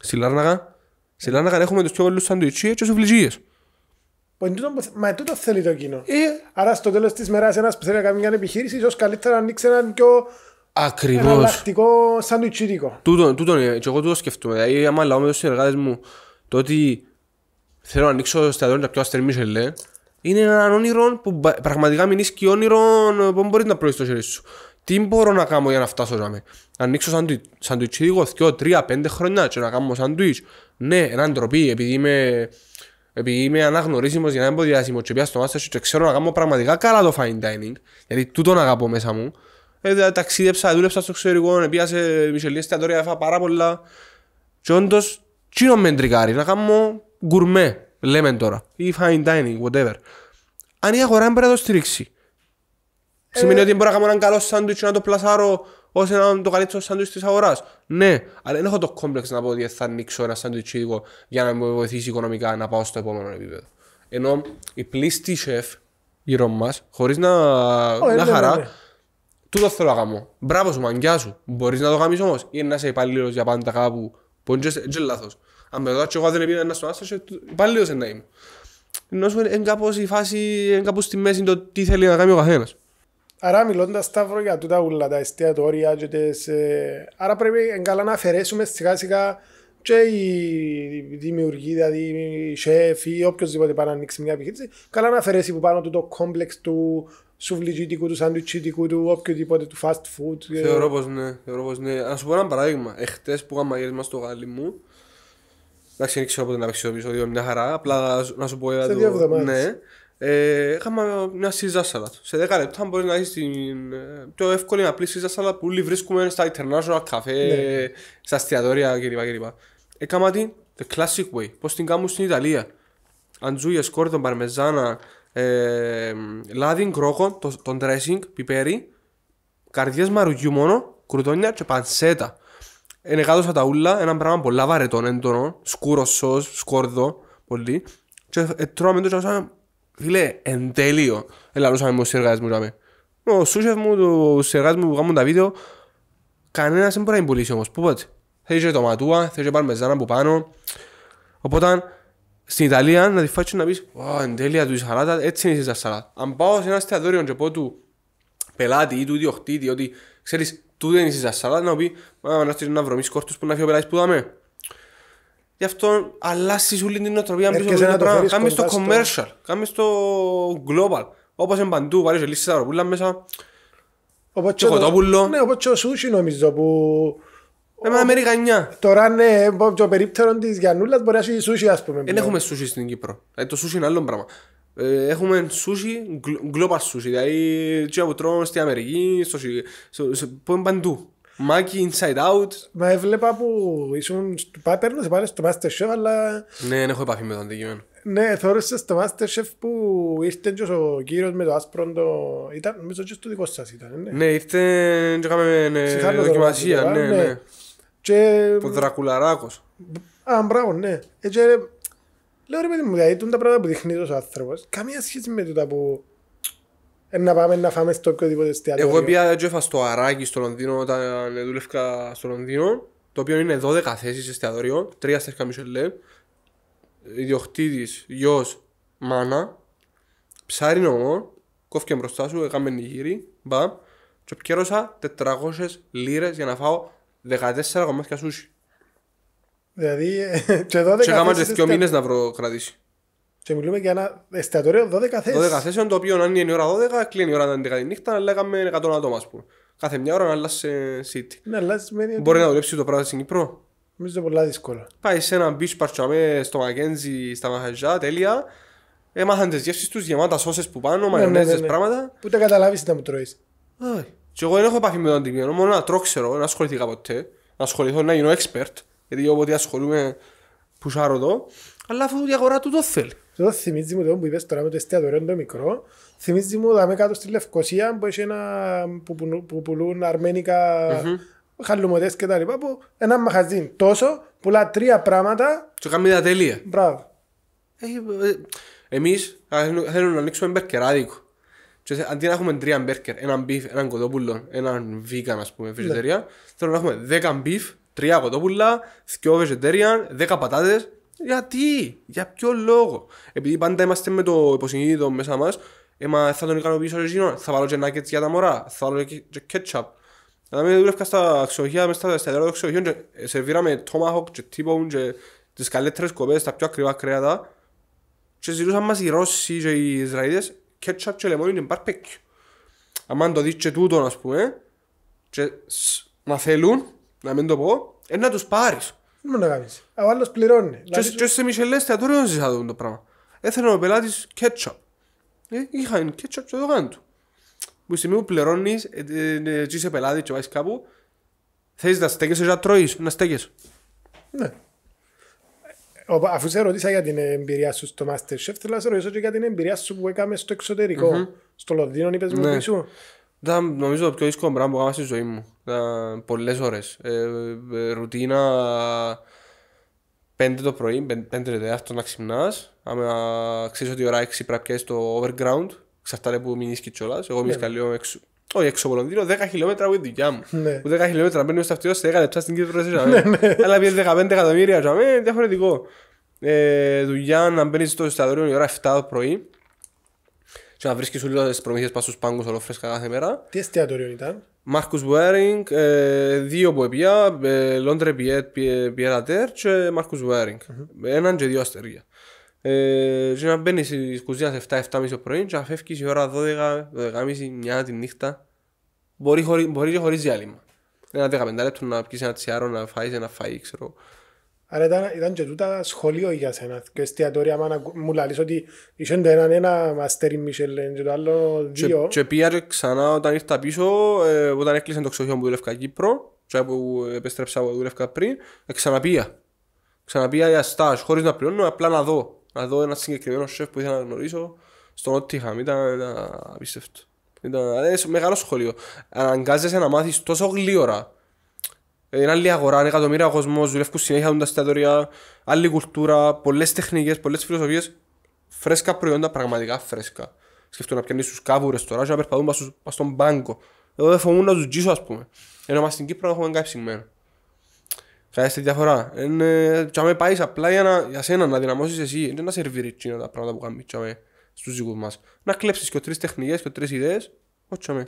Στη Λάρναγα, στη Λάρναγα έχουμε τους πιο πολλούς σαντουιτσίε και σουβλιτζίε. Μα τούτο θέλει το κοινό. Ε, Άρα στο τέλος της μέρα, ένας που θέλει να κάνει μια επιχείρηση, ίσως καλύτερα να ανοίξει έναν πιο Ακριβώς. Εναλλακτικό σαντουιτσίδικο. Τούτον, τούτον, ε, και εγώ το σκεφτούμε. Δηλαδή, άμα λέω με του συνεργάτε μου, το ότι θέλω να ανοίξω στα δόντια πιο αστερ Μίσελε. Είναι ένα όνειρο που πραγματικά μην είσαι και όνειρο ε, που μπορείς να προείς το χέρι σου. Τι μπορώ να κάνω για να φτάσω να Ανοίξω σαντουίτ. Σαντουίτσι δίγω 2, 3, 5 χρόνια και να κάνω σαντουίτς. Ναι, ένα ντροπή επειδή είμαι, επειδή είμαι αναγνωρίσιμος για να είμαι ποδιάσιμος και πια στο μάστερ και ξέρω να κάνω πραγματικά καλά το fine dining γιατί τούτο να αγαπώ μέσα μου. Ε, ταξίδεψα, δούλεψα στο εξωτερικό, πήγα σε Μισελίες τώρα έφαγα πάρα πολλά και όντως, τι είναι να κάνω γκουρμέ, λέμε τώρα, ή fine dining, whatever. Αν η αγορά πρέπει να το στηρίξει. Ε... Σημαίνει ότι μπορεί να κάνω έναν καλό σάντουιτ να το πλασάρω ως να το καλύτερο σάντουιτ της αγοράς. Ναι, αλλά δεν έχω το κόμπλεξ να πω ότι θα ανοίξω ένα σάντουιτ ειδικό για να με βοηθήσει οικονομικά να πάω στο επόμενο επίπεδο. Ενώ οι πλήστη σεφ γύρω μας, χωρίς να, oh, να ναι, χαρά, ναι, ναι. τούτο θέλω να κάνω. Μπράβο σου, μαγκιά σου. Μπορείς να το κάνεις όμως ή να είσαι υπαλλήλος για πάντα κάπου. Που είναι λάθος. Αν με ρωτάτε και εγώ δεν πήγα ένα στο άστρο, πάλι δεν είμαι. Ενώ σου είναι κάπως η φάση, είναι κάπως στη μέση το τι θέλει να κάνει ο καθένας. Άρα μιλώντας Σταύρο για τούτα ούλα, τα εστιατόρια και τις... Ε, άρα πρέπει καλά να αφαιρέσουμε σιγά σιγά και οι δημιουργοί, δηλαδή οι σεφ ή οποιοςδήποτε πάει να ανοίξει μια επιχείρηση, καλά να αφαιρέσει που πάνω του το κόμπλεξ του σουβλιτζίτικου, του σαντουιτσίτικου, του οποιοδήποτε, του fast food. Ε. Θεωρώ πως ναι, θεωρώ πως ναι. σου πω ένα παράδειγμα. Εχθές που είχα μαγείρεμα στο γάλι μου, Εντάξει, δεν ξέρω πότε να παίξει το επεισόδιο, μια χαρά. Απλά να σου πω. Σε δύο εβδομάδες. Ναι. Ε, είχαμε μια σίζα σαλάτ. Σε 10 λεπτά μπορείς να έχεις την ε, πιο εύκολη απλή σίζα σαλάτ που όλοι βρίσκουμε στα international καφέ, ναι. στα αστιατόρια κλπ. Έκανα την the classic way, πώς την κάνουμε στην Ιταλία. Αντζούγια, σκόρδο, παρμεζάνα, ε, λάδι, κρόκο, τον dressing, πιπέρι, καρδιές μαρουγιού μόνο, κρουτόνια και πανσέτα. Είναι κάτω στα ταούλα, ένα πράγμα πολλά βαρετό, έντονο, σκούρο σως, σκόρδο, πολύ. Και ε, τρώμε το και σαν, φίλε, εν τέλειο. Ελαλούσαμε με τους εργάτες μου, ράμε. Ο σούσεφ μου, τους εργάτες μου που κάνουν τα βίντεο, κανένας δεν μπορεί να εμπολίσει όμως, πού πάτε. Θέλει και ματούα, θέλει και παρμεζάνα από πάνω. Οπότε, στην Ιταλία να τη φάτσουν να πεις «Ω, εν τέλεια του η σαλάτα, έτσι είναι η σαλάτα». Αν πάω σε ένα εστιατόριο και πω του πελάτη ή του ιδιοκτήτη ότι «Ξέρεις, του δεν είσαι σαν σαλάτα να πει «Μα να στείλει να βρωμείς κόρτους που να φύγω πελάτης που δάμε». Γι' αυτό αλλάσεις όλη την νοοτροπία πίσω από το πράγμα. Κάμε στο commercial, κάμε στο global. Όπως είναι παντού, πάρεις λύσεις τα ροπούλα μέσα. Και κοτόπουλο. Ναι, όπως και ο σούσι νομίζω που... Είμαι Αμερικανιά. Τώρα ναι, το περίπτερο της Γιαννούλας μπορεί να έχει σούσι ας πούμε. Δεν έχουμε σούσι στην Κύπρο. Δηλαδή το σούσι είναι άλλο πράγμα. Ε, έχουμε σούσι, γκλόπα σούσι. Δηλαδή, τι απο τρώω στην Αμερική, στο, στο, είναι παντού. Μάκι, inside out. Μα έβλεπα που ήσουν. να σε πάλι στο Masterchef, αλλά. Ναι, δεν έχω επαφή με το αντικείμενο. Ναι, θεώρησα στο Masterchef που ήρθε ο κύριος με το άσπρο το... Ήταν, νομίζω και στο δικό σας ήταν, ναι. Ναι, ήρθε και κάναμε ναι, δοκιμασία, ναι, ναι, ναι. Και... Ο Δρακουλαράκος. Α, μπράβο, ναι. Έτσι, ε, Λέω ρε παιδί μου, είναι δηλαδή, τα πράγματα που δείχνει ο άνθρωπος, καμία σχέση με τούτα που να πάμε να φάμε στο οποιοδήποτε εστιατόριο. Εγώ πήγα τζέφα στο Αράκι στο Λονδίνο όταν δούλευκα στο Λονδίνο το οποίο είναι 12 θέσεις εστιατόριο, 3 στερικά Μισελέ ιδιοκτήτης, γιος, μάνα ψάρι νομό, κόφηκε μπροστά σου, έκαμε νιγύρι, μπαμ και πιέρωσα 400 λίρες για να φάω 14 κομμάτια σούσι. Δηλαδή, ε, και 12 και δύο να βρω κρατήσει. Και μιλούμε για ένα εστιατορίο 12 θέσει. 12 θέσει, το οποίο αν είναι η ώρα 12, κλείνει η ώρα 11 τη νύχτα, λέγαμε 100 άτομα, ας πούμε. Κάθε μια ώρα να αλλάζει city. Να αλλάζεις με... Μπορεί να δουλέψεις το πράγμα στην Κύπρο. Νομίζω είναι πολλά δύσκολο. Πάει σε ένα μπίσου παρτσουαμέ στο μαγενζι, στα Μαχαζιά, τέλεια. Έμαθαν τις γεύσεις τους, γεμάτα σώσε που πάνω, μαγενέζε ναι, ναι, ναι. ναι. πράγματα. Πού τα καταλάβεις να μου Όχι. Και εγώ δεν έχω επαφή με τον αντικείμενο, μόνο να τρώξερω, να ασχοληθήκα ποτέ. Να ασχοληθώ να γίνω expert γιατί εγώ ποτέ ασχολούμαι που σάρω εδώ, αλλά αφού η αγορά του το θέλει. Εδώ θυμίζει μου το που είπες τώρα με το εστιατορίο το μικρό, θυμίζει μου δάμε κάτω στη Λευκοσία που έχει ένα που, που, που πουλούν αρμένικα mm-hmm. χαλουμωτές και τα λοιπά, που ένα μαχαζίν τόσο, πουλά τρία πράγματα. Και κάνει τέλεια. Μπράβο. Ε, ε, εμείς θέλουμε να ανοίξουμε μπερκεράδικο. Και αντί να έχουμε τρία μπέρκερ, έναν μπιφ, έναν κοτόπουλο, έναν βίγκαν ας πούμε, ναι. φυζετερία, θέλουμε να έχουμε δέκα μπιφ, τρία κοτόπουλα, δυο vegetarian, δέκα πατάτες. Γιατί, για ποιο λόγο. Επειδή πάντα είμαστε με το υποσυνείδητο μέσα μας, Έμα θα τον ικανοποιήσω ο Ζήνο, θα βάλω και νάκετς για τα μωρά, θα βάλω και κέτσαπ. Αλλά με δούλευκα στα ξεοχεία, μέσα στα εστιατόρια των ξεοχείων σερβίραμε τόμαχοκ και τύπον και τις καλύτερες κοπές, τα πιο ακριβά κρέατα και ζητούσαν μας οι Ρώσοι και οι Ισραηλίτες κέτσαπ και λεμόνι και μπαρπέκιο. Αν το δεί και τούτο, ας πούμε και να θέλουν να μην το πω, είναι να τους πάρεις. Μου να κάνεις. Ο άλλος πληρώνει. Και δηλαδή- σε Μισελές θεατόριο ζήσα αυτό το πράγμα. Έθελε ο πελάτης κέτσοπ. Ε, Είχαν κέτσοπ και το κάνουν του. Που στιγμή που πληρώνεις, έτσι ε, ε, είσαι πελάτη και βάζεις κάπου, θέλεις να στέκεσαι να τρώεις, να στέκεσαι. Ναι. Αφού σε ρωτήσα για την εμπειρία σου στο Masterchef, θέλω να σε ρωτήσω και για την εμπειρία σου που έκαμε στο εξωτερικό. Στο Λονδίνο είπες μου ναι. πίσω. Ήταν νομίζω το πιο δύσκολο πράγμα που έκανα στη ζωή μου. Ήταν πολλές ώρες. Ε, ε, ρουτίνα... Πέντε το πρωί, πέντε δεύτερο να ξυπνάς. Άμα ξέρεις ότι η ώρα έξι πρέπει να overground. ξαφνικά που μείνεις και κιόλας. Εγώ μείνεις ναι. έξω. Όχι, έξω από Λονδίνο, 10 χιλιόμετρα από τη δουλειά μου. Που 10 χιλιόμετρα μπαίνει στο αυτοκίνητο σε 10 λεπτά στην Κύπρο. Ναι, ναι. Αλλά πιέζει 15 εκατομμύρια, πούμε, διαφορετικό. Ε, δουλειά να μπαίνεις στο σταδρίο η ώρα 7 το πρωί και να βρίσκεις όλες τις προμήθειες πάνω στους πάγκους ολόφρεσκα κάθε μέρα. Τι εστιατόριο ήταν? Μάρκους Βουέρινγκ, ε, δύο που έπια, Λόντρε Τέρ και Μάρκους Βουέρινγκ. Έναν και δύο αστερία. Ε, και να μπαίνεις στις κουζίνες 7-7.30 το πρωί και να φεύγεις η ώρα 12-12.30 τη νύχτα. Μπορεί, χωρί, και χωρίς διάλειμμα. Ένα 15 λεπτό να πιεις ένα τσιάρο, να φάεις ένα φαΐ, ξέρω. Άρα ήταν, ήταν και τούτα σχολείο για σένα. Και εστιατόρια, άμα μου λαλείς ότι είσαι το έναν ένα μαστέρι Μισελέν και το άλλο δύο. Και, και πήγα ξανά όταν ήρθα πίσω, ε, όταν έκλεισε το ξοχείο που δούλευκα Κύπρο, και που επέστρεψα που δούλευκα πριν, ε, ξαναπήγα. Ξαναπήγα για στάζ, χωρίς να πληρώνω, απλά να δω. Να δω ένα συγκεκριμένο σεφ που ήθελα να γνωρίσω στον Ότιχαμ. Ήταν, ήταν απίστευτο. Ήταν, ήταν ε, μεγάλο σχολείο. Αναγκάζεσαι να μάθεις τόσο γλύωρα είναι άλλη αγορά, είναι εκατομμύρια κόσμος, δουλεύουν συνέχεια τα εστιατόρια, άλλη κουλτούρα, πολλές τεχνικές, πολλές φιλοσοφίες. Φρέσκα προϊόντα, πραγματικά φρέσκα. Σκεφτούν να πιάνεις στου κάβουρες τώρα, και να περπατούν στον μπάνκο. Εδώ δεν φοβούν να τους τζίσω, ας πούμε. Ενώ μας στην Κύπρο έχουμε κάποιο σημαίνει. Ξέρεις τη διαφορά. Τι πάεις απλά για, να, για σένα να δυναμώσεις εσύ. δεν να σερβίρεις τσίνα τα πράγματα που κάνουμε στους δικούς μας. Να κλέψεις και τρεις τεχνικές και τρεις ιδέες, Όχι τσάμε.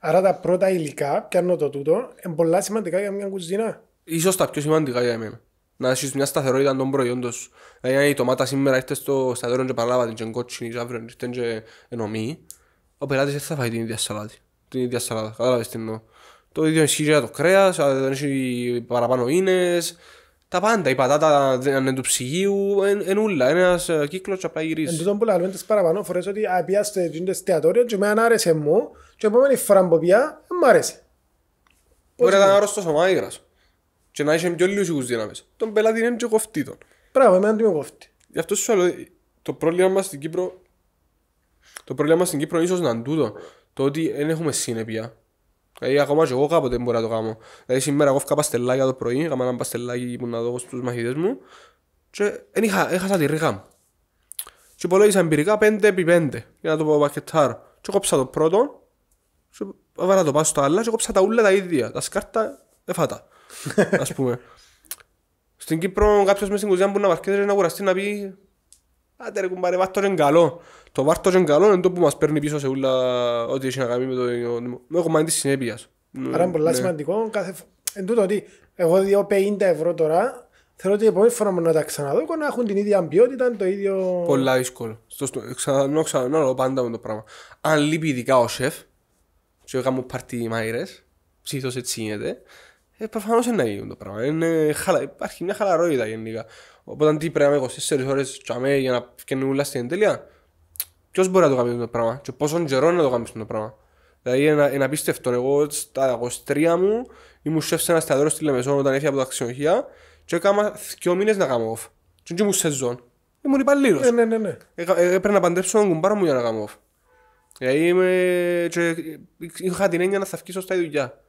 Άρα τα πρώτα υλικά, πιάνω το τούτο, είναι πολλά σημαντικά για μια κουζίνα. Ίσως τα πιο σημαντικά για εμένα. Να έχεις μια σταθερότητα των προϊόντων Δηλαδή Δηλαδή η τομάτα σήμερα ήρθε στο σταθερό και παλάβα την και κότσινη και αύριο ήρθε και ενωμή, Ο πελάτης δεν θα φάει την ίδια σαλάτη. Την ίδια σαλάτα, κατάλαβες τι εννοώ. Το ίδιο ισχύει για το κρέας, δεν έχει παραπάνω ίνες. Τα πάντα, η πατάτα είναι του ψυγείου, είναι ούλα, είναι ένας ε, κύκλος και απλά γυρίζεις. Εν τούτον που λαλούμε τις παραπάνω φορές ότι απειάστε το εστιατόριο και με ανάρεσε μου και επόμενη φορά που πια, δεν μ' αρέσει. Μπορεί να ήταν άρρωστος ο Μάιγρας. Και να είσαι πιο λίγους δύναμες. Τον πελάτη είναι και κοφτή τον. Μπράβο, εμένα τον κοφτή. Γι' αυτό σου λέω, το πρόβλημα μας στην Κύπρο, το πρόβλημα μας στην Κύπρο ίσως να είναι τούτο. Το ότι δεν έχουμε συνέπεια. Δηλαδή ακόμα και εγώ κάποτε μπορώ να το κάνω. Δηλαδή σήμερα εγώ φκά παστελάκια το πρωί, έκανα ένα παστελάκι που να δω στους μαθητές μου και είχα, έχασα τη ρίγα μου. Και υπολόγισα εμπειρικά 5x5 για να το πω πακετάρω. Και κόψα το πρώτο Έβαλα το πας στο άλλο και κόψα τα ούλα τα ίδια. Τα σκάρτα έφατα. Ας πούμε. Στην Κύπρο κάποιος μες στην κουζιά μπορεί να βαρκέται και να κουραστεί να πει Άντε ρε κουμπάρε βάρτο και καλό. Το βάρτο και καλό είναι το που μας παίρνει πίσω σε ούλα ό,τι έχει να κάνει με το νόμο. με έχω κομμάτι της συνέπειας. Άρα είναι πολύ ναι. σημαντικό κάθε Εν τούτο ότι εγώ δύο 50 ευρώ τώρα Θέλω ότι η επόμενη φορά μου να τα ξαναδώ και να έχουν την ίδια ποιότητα, το ίδιο. Πολλά δύσκολο. Στο, στο, ξανανώ, ξανανώ πάντα με το πράγμα. Αν λείπει ειδικά ο σεφ, και έκαμε πάρτι μάιρες, συνήθως έτσι γίνεται, ε, προφανώς είναι να γίνει το πράγμα. Είναι, χαλα... Υπάρχει μια χαλαρότητα γενικά. Οπότε τι πρέπει να είμαι 24 ώρες τσαμέ για να φτιάχνουν όλα στην τέλεια. Ποιος μπορεί να το κάνει το πράγμα και πόσον καιρό να το κάνει το πράγμα. Δηλαδή είναι, είναι απίστευτο. Εγώ στα 23 μου ήμουν σε ένα σταδρό στη Λεμεσό όταν έφυγα από τα αξιόχεια και έκανα δύο μήνες να κάνω off. Και ήμουν σεζόν. Ήμουν υπαλλήλος. Ε, ναι, ναι, ναι. Ε, έπρεπε να παντρέψω τον κουμπάρο μου για να κάνω off. Δηλαδή είμαι... Είχα την έννοια να θαυκίσω στα δουλειά.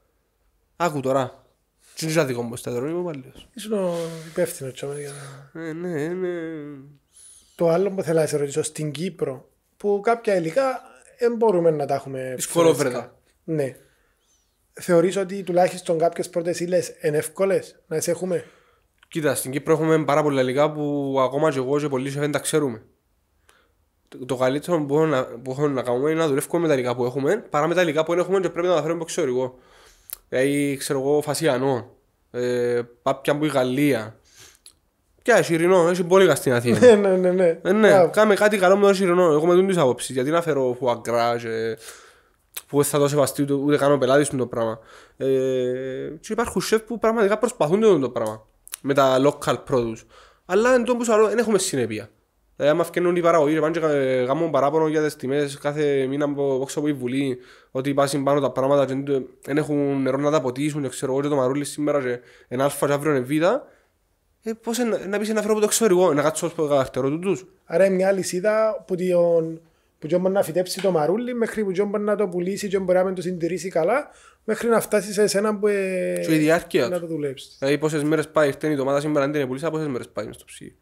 Άκου τώρα. Τι είναι δικό μου στα δρόμια, είμαι παλιός. Ήσουν ο υπεύθυνος τσάμε για να... Ε, ναι, ναι. Το άλλο που θέλω να σε ρωτήσω, στην Κύπρο, που κάποια υλικά δεν μπορούμε να τα έχουμε... Δυσκολόβρετα. Ναι. Θεωρείς ότι τουλάχιστον κάποιες πρώτες ύλες είναι εύκολες, να τις έχουμε. Κοίτα, στην Κύπρο έχουμε πάρα πολλά υλικά που ακόμα και εγώ και πολλοί δεν τα ξέρουμε το καλύτερο που έχω να, που κάνουμε είναι να δουλεύουμε με τα υλικά που έχουμε παρά με τα υλικά που έχουμε και πρέπει να τα φέρουμε από εξωτερικό. Δηλαδή, ξέρω εγώ, Φασιανό, ε, πάπια μου η Γαλλία. Και έχει έχει πολύ στην Αθήνα. ναι, ναι, ναι. ναι. Ε, ναι. Κάμε κάτι καλό με το Ειρηνό. Έχουμε με δουν απόψεις. Γιατί να φέρω φουαγκρά και... που ε, θα το σεβαστεί ούτε, ούτε κάνω πελάτη με το πράγμα. Ε, και υπάρχουν σεφ που πραγματικά προσπαθούν το πράγμα με τα local produce. Αλλά εν τω που δεν έχουμε συνέπεια. Δηλαδή, άμα φτιάχνουν οι παραγωγοί πάνε και παράπονο για τις τιμές κάθε μήνα από όξω από η Βουλή ότι πάσουν πάνω τα πράγματα και δεν έχουν νερό να τα ποτίσουν και ξέρω εγώ και το μαρούλι σήμερα και ένα αλφα και αύριο είναι βίδα ε, πώς να πεις ένα φρόνο που το εξωτερικό, να κάτσω στο καρτερό του τους Άρα είναι μια λυσίδα που που μπορεί να φυτέψει το μαρούλι μέχρι που μπορεί να το πουλήσει και μπορεί να το συντηρήσει καλά μέχρι να φτάσει σε εσένα που ε... να το δουλέψεις. Δηλαδή πόσες μέρες πάει, η ντομάτα σήμερα αν την πουλήσει, πόσες μέρες πάει στο ψυγείο.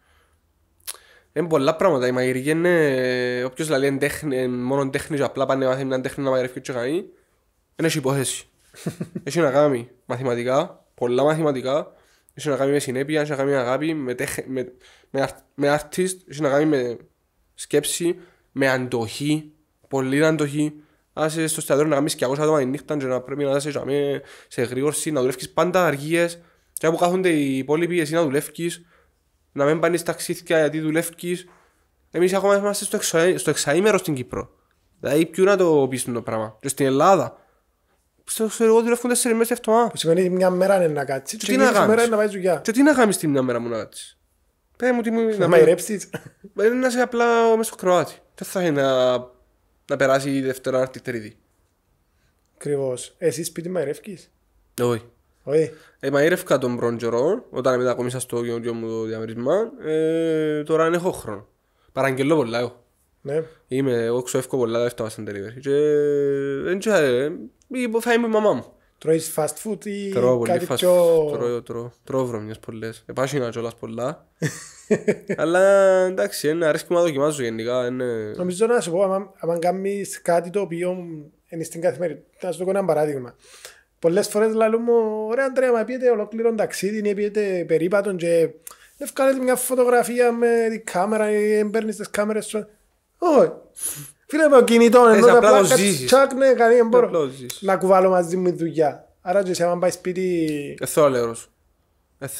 Είναι πολλά πράγματα. Η μαγειρική είναι. Όποιος λέει είναι τέχνη, μόνο τέχνης, απλά πάνε να μάθει μια τέχνη να μαγειρεύει και κάνει. Είναι έχει υπόθεση. έχει να κάνει μαθηματικά, πολλά μαθηματικά. Έχει να κάνει με συνέπεια, έχει να κάνει με αγάπη, με, τεχ... με... με, με artist, έχει να κάνει με σκέψη, με αντοχή. Πολύ αντοχή. Αν είσαι στο στρατό να κάνεις και 200 άτομα η νύχτα και να πρέπει να είσαι σε γρήγορση, να δουλεύεις πάντα αργίες και από κάθονται οι υπόλοιποι εσύ να δουλεύεις να μην πάνε στα ξύθια γιατί δουλεύει. Εμείς ακόμα είμαστε στο, εξα... στο εξαήμερο στην Κύπρο. Δηλαδή, ποιο να το πείσουν το πράγμα. Και στην Ελλάδα. Στο εξωτερικό δουλεύουν τέσσερις μέρες 7. Που σημαίνει μια μέρα είναι να κάτσεις. Και, τι να κάνει. Μέρα να πάει δουλειά. Και τι να κάνεις τη μια μέρα μου να κάτσεις. Πες μου τι μου είναι. Να μαϊρέψει. Μπορεί να είσαι απλά μέσα στο Κροάτι. Δεν θα είναι να, περάσει η Δευτέρα, Τρίτη. Ακριβώς. Εσύ σπίτι μαϊρεύει. Όχι. Εμαήρευκα τον πρώτο καιρό, όταν μετακομίσα στο κοινωνικό μου το διαμερισμά, ε, τώρα έχω χρόνο. Παραγγελώ πολλά εγώ. Ναι. Είμαι, εγώ ξοφεύγω πολλά, δεν φτάω στην τελίβερ. Και δεν ε, ξέρω, ε, θα είμαι η μαμά μου. Τρώεις fast food ή τρώω πολύ κάτι fast πιο... Τρώω, τρώω, τρώω βρωμιές πολλές. Επάσχυνα κιόλας πολλά. Αλλά εντάξει, είναι αρέσκει να δοκιμάζω γενικά. Είναι... Νομίζω να σου πω, αν κάνεις κάτι το οποίο είναι στην καθημερινή. Να σου δω ένα παράδειγμα πολλές φορές λέω μου, ρε Αντρέα, μα πιέτε ολόκληρο ταξίδι, πιέτε περίπατον και δεν βγάλετε μια φωτογραφία με την κάμερα ή παίρνεις τις κάμερες σου. Όχι. Φίλε με ο κινητό, ενώ τα πλάκα τσάκ, ναι, κανένα μπορώ να κουβάλω μαζί μου δουλειά. Άρα και σε άμα πάει σπίτι... Εθόλερος. Δεν ε,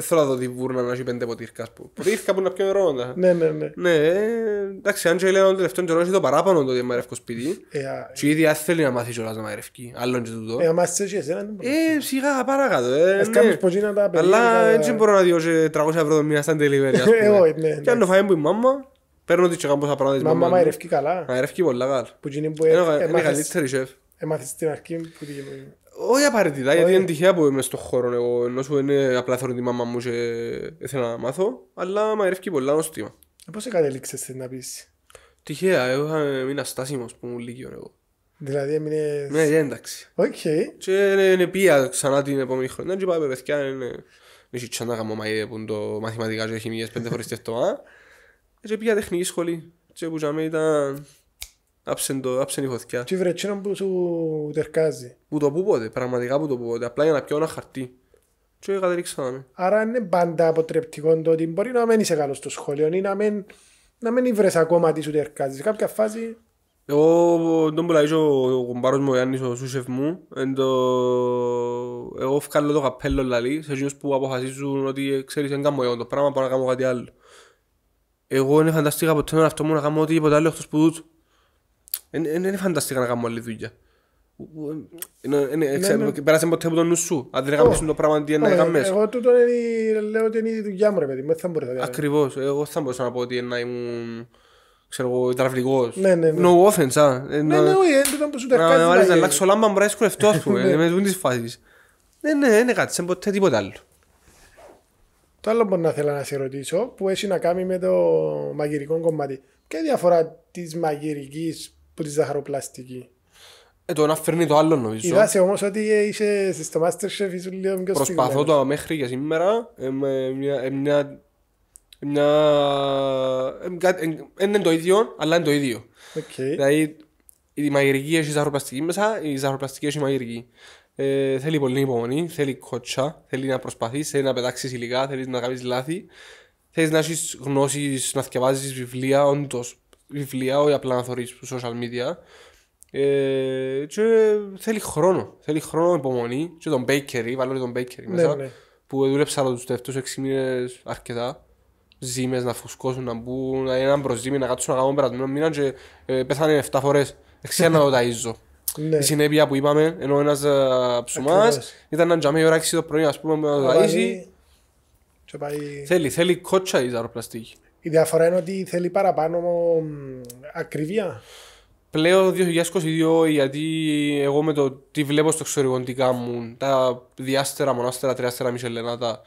θέλω να δω τη βούρνα να έχει πέντε ποτήρκας, ας πούμε. Ποτήρκα που να πιω νερό, Ναι, ναι, ναι. Ναι, ε, εντάξει, αν και τον τελευταίο καιρό το παράπονο το σπίτι. Ε, και ήδη θέλει να μάθει κιόλας να μαρεύκει. Άλλον και τούτο. Ε, μάθεις Ε, σιγά, Ε, είναι τα Αλλά έτσι μπορώ να διώ 300 που Που όχι απαραίτητα, γιατί είναι τυχαία που είμαι στον χώρο εγώ, ενώ σου είναι απλά θέλω τη μάμα μου και θέλω να μάθω, αλλά μου αρέσει πολλά νόστιμα. Πώς σε κατέληξες στην απίση? Τυχαία, εγώ ήμουν αστάσιμος που μου λύγει εγώ. Δηλαδή έμεινες. Ναι, ναι, εντάξει. Οκ. Και είναι πια ξανά την επόμενη χρονιά. Και πάμε παιδιά, είναι. Έχει τσάντα γάμο μαϊέ που το μαθηματικά και χημίες πέντε φορές τευτό. Και πια τεχνική σχολή. Και που ήταν Άψεν το, άψεν η φωτιά. Τι βρε, τσίνο που σου τερκάζει. Που το πούποτε, πραγματικά που το πούποτε. Απλά για να πιω ένα χαρτί. Τι Και κατελήξαμε. Άρα είναι πάντα αποτρεπτικό το ότι μπορεί να μην είσαι καλός στο σχολείο ή να μην, να μην βρες ακόμα τι σου τερκάζει. Σε κάποια φάση... Εγώ τον που ο κομπάρος μου, ο Γιάννης, ο Σούσεφ μου, το... εγώ βγάλω το καπέλο λαλί σε εκείνους που αποφασίζουν ότι ξέρεις δεν κάνω εγώ το πράγμα, μπορώ να κάνω κάτι άλλο. Εγώ δεν φανταστήκα ποτέ τον εαυτό μου να κάνω τίποτα άλλο εκτός που τούτου. Δεν φανταστικά να κάνουμε άλλη δουλειά. Πέρασε ποτέ από τον νου σου. Αν δεν έκαμε το πράγμα, τι να έκαμε. Εγώ τούτο λέω ότι είναι η δουλειά μου, ρε παιδί. Μέχρι θα μπορούσα να Ακριβώς. Εγώ θα μπορούσα να πω ότι να ήμουν ξέρω εγώ, υδραυλικός. No offense, α. Ναι, ναι, όχι, δεν ήταν πως ούτε κάτι. Να βάλεις να αλλάξω λάμπα, μπορεί να σκουρευτώ, ας πούμε. Με δουν τις φάσεις. Ναι, ναι, ναι, κάτι, ποτέ τίποτα άλλο. Το άλλο μπορεί να θέλω να σε ρωτήσω, που έχει να κάνει με το μαγειρικό κομμάτι. Ποια διαφορά τη μαγειρική που τη ζαχαροπλαστική. Ε, το ένα φέρνει το άλλο νομίζω. όμω όμως ότι είσαι στο Masterchef σου λίγο πιο Προσπαθώ το μέχρι και σήμερα. είναι ε, ε, ε, το ίδιο, αλλά είναι το ίδιο. Δηλαδή, η μαγειρική έχει ζαχαροπλαστική μέσα, η ζαχαροπλαστική έχει μαγειρική. Ε, θέλει πολύ υπομονή, θέλει κότσα... θέλει να προσπαθείς, θέλει να πετάξεις υλικά, θέλεις να κάνεις λάθη. Θέλεις να έχεις γνώσεις, να διαβάζει βιβλία, όντως βιβλία, όχι απλά να θωρείς social media. Ε, και θέλει χρόνο, θέλει χρόνο υπομονή και τον Bakery, βάλω τον Bakery ναι, μέσα, ναι. που δούλεψα τους τελευταίους 6 μήνες αρκετά ζήμες να φουσκώσουν, να μπουν, να είναι έναν προζήμι, να κάτσουν να κάνουν περασμένο μήνα και ε, πέθανε 7 φορές. ξέρω να το ταΐζω. Ναι. Η συνέπεια που είπαμε, ενώ ένας α, ε, ψουμάς ήταν έναν τζαμί, ο ώρα το πρωί, ας πούμε, να το ταΐζει. Θέλει, θέλει κότσα η ζαροπλαστική. Η διαφορά είναι ότι θέλει παραπάνω ακριβία. Πλέον 2022, γιατί εγώ με το τι βλέπω στο εξωτερικό κάνουν τα διάστερα, μονάστερα, τριάστερα, μισελενάτα,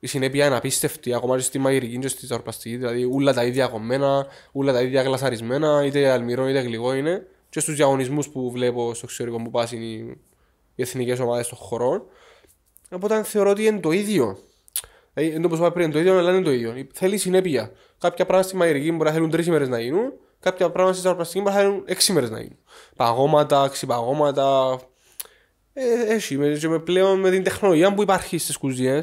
η συνέπεια είναι απίστευτη. Ακόμα και στη μαγειρική και στη ζαρπαστική. Δηλαδή, όλα τα ίδια κομμένα, όλα τα ίδια γλασαρισμένα, είτε αλμυρό είτε γλυκό είναι. Και στους διαγωνισμούς που βλέπω στο εξωτερικό που πας είναι οι εθνικές ομάδες των χωρών. Οπότε θεωρώ ότι είναι το ίδιο. Δεν ε, το είπα πριν, το ίδιο αλλά είναι το ίδιο. Θέλει συνέπεια. Κάποια πράγματα στη μαγειρική μπορεί να θέλουν τρεις ημέρες να γίνουν, κάποια πράγματα στη σαρπαστική μπορεί να θέλουν έξι ημέρες να γίνουν. Παγώματα, ξυπαγώματα. Ε, έτσι, με, πλέον με την τεχνολογία που υπάρχει στις κουζίνες.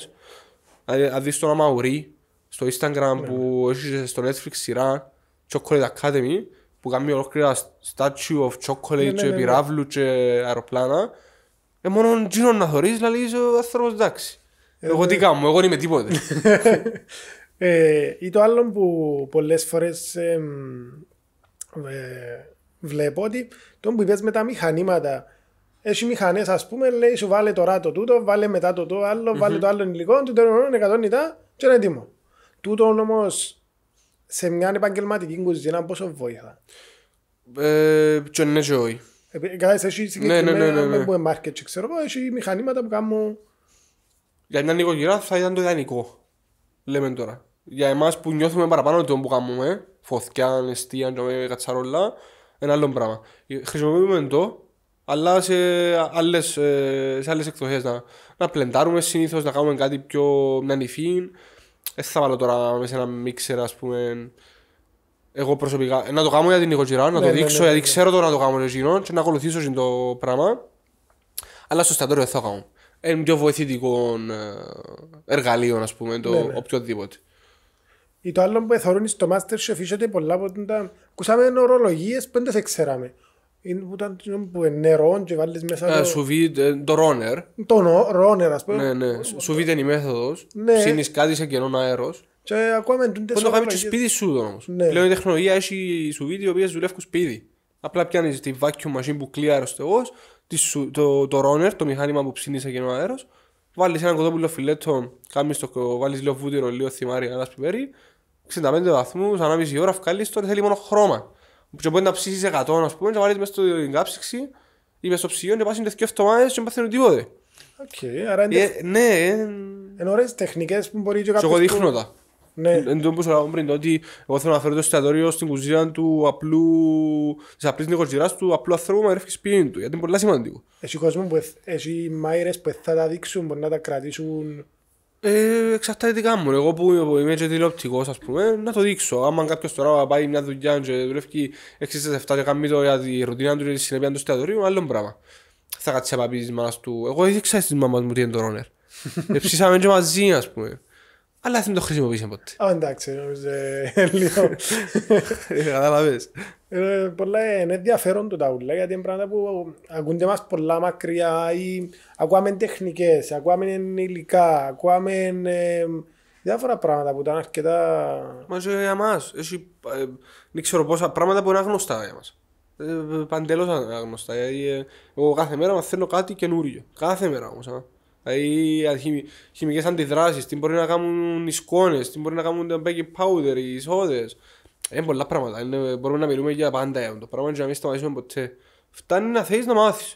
Αν δηλαδή, στο τον Αμαουρί στο Instagram που ναι, ναι. έχει στο Netflix σειρά Chocolate Academy που κάνει ολόκληρα statue of chocolate ναι, και πυράβλου και αεροπλάνα. Ε, μόνο τζίνο να θεωρεί, δηλαδή ο άνθρωπος εντάξει. Εγώ τι ε, κάνω, εγώ δεν είμαι τίποτε. ε, ή το άλλο που πολλές φορές ε, ε, βλέπω ότι το που είπες με τα μηχανήματα. Έχει μηχανές, ας πούμε, λέει σου βάλε τώρα το τούτο, βάλε μετά το το άλλο, mm-hmm. βάλε το άλλο υλικό, του τέλο είναι 100 και είναι έτοιμο. Τούτο όμως σε μια επαγγελματική κουζίνα πόσο βοηθά. Ε, και είναι ζωή. όχι. Ε, Κατάλαβες, έχει ναι, ναι, ναι, συγκεκριμένα ναι, ναι, ναι, ναι, ναι. market, ξέρω εγώ, έχει μηχανήματα που κάνουν για μια γυρά θα ήταν το ιδανικό. Λέμε τώρα. Για εμάς που νιώθουμε παραπάνω τον που κάνουμε, φωτιά, νεστία, κατσαρόλα, ένα άλλο πράγμα. Χρησιμοποιούμε το, αλλά σε άλλες ε, σε άλλες εκδοχές. Να, να πλεντάρουμε συνήθως, να κάνουμε κάτι πιο μια νυφή. Δεν θα βάλω τώρα μέσα ένα μίξερ, ας πούμε. Εγώ προσωπικά. Να το κάνω για την νοικοκυρά, να ναι, το ναι, δείξω, ναι, ναι, γιατί ξέρω τώρα να το κάνω για και να ακολουθήσω το πράγμα. Αλλά στο στατόριο δεν θα κάνω είναι πιο βοηθητικό ε, εργαλείο, ας πούμε, το ναι, ναι. οποιοδήποτε. Ή το άλλο που θεωρούν στο Masterchef ότι πολλά από τα... Κουσάμε ορολογίες που δεν τα ξέραμε. Είναι που ήταν που νερό και βάλεις μέσα ε, το... Σουβί, ε, το ρόνερ. Το ρόνερ ας πούμε. Ναι, ναι. Σου είναι η μέθοδος. Ναι. Ψήνεις κάτι σε κενόν αέρος. Και ακόμα εντούν τέσσερα Μπορεί να σπίτι σου όμως. Ναι. Λέω η τεχνολογία έχει σουβί οι οποίες δουλεύουν σπίτι. Απλά πιάνεις τη vacuum machine που κλείει αεροστεγός το, το, το ρόνερ, το μηχάνημα που ψήνει σε κοινό αέρος, βάλεις ένα κοτόπουλο φιλέτο, κάνεις το βάλεις λίγο βούτυρο, λίγο θυμάρι, ένα πιπέρι, 65 βαθμού, ανάμιση ώρα, βγάλεις τώρα θέλει μόνο χρώμα. Και μπορεί να ψήσεις 100, ας πούμε, να βάλει μέσα στην κάψυξη ή μέσα στο ψυγείο, να πα είναι δύο εβδομάδε και παθαίνουν τίποτε. Οκ, άρα είναι. Ε, ναι, είναι ωραίες τεχνικές που μπορεί και κάποιο. Και εγώ δεν ναι. το πούσα πριν, ότι εγώ θέλω να φέρω το εστιατόριο στην κουζίνα του απλού, της απλής νοικοκυράς του απλού ανθρώπου με ρεύχεις σπίτι του, γιατί είναι πολύ σημαντικό. Εσύ, κόσμο που, εσύ που θα τα δείξουν, μπορεί να τα κρατήσουν. Ε, εξαρτάται τι κάνουν. Εγώ που είμαι και τηλεοπτικός, ας πούμε, να το δείξω. Αν κάποιος τώρα πάει μια δουλειά και δουλεύει 6-7 και κάνει το για τη ρουτίνα του και τη συνέπεια του εστιατορίου, άλλο πράγμα. Θα κάτσει απαπείς της μάνας του. Εγώ δεν ξέρω στις μάμας μου τι είναι το ρόνερ. Εψήσαμε και μαζί, ας πούμε αλλά δεν το χρησιμοποιήσαμε ποτέ. Α, εντάξει, νομίζω ε, ε, λίγο. Ε, Κατάλαβες. Πολλά είναι ενδιαφέρον το ταούλα, γιατί είναι πράγματα που ακούνται μας πολλά μακριά ή ακούαμε τεχνικές, ακούαμε υλικά, ακούαμε διάφορα πράγματα που ήταν αρκετά... Μα για μας, δεν ξέρω πόσα πράγματα που είναι γνωστά για μας. Παντελώς αγνωστά, εγώ κάθε μέρα μαθαίνω κάτι καινούριο. Κάθε μέρα όμως. Δηλαδή, χημικές αντιδράσεις, τι μπορεί να κάνουν οι σκόνες, τι μπορεί να κάνουν τα baking powder, οι σόδε. Είναι πολλά πράγματα. Είναι, μπορούμε να μιλούμε για πάντα Είναι. το πράγμα και να μην σταματήσουμε ποτέ. Φτάνει να θέλει να μάθει.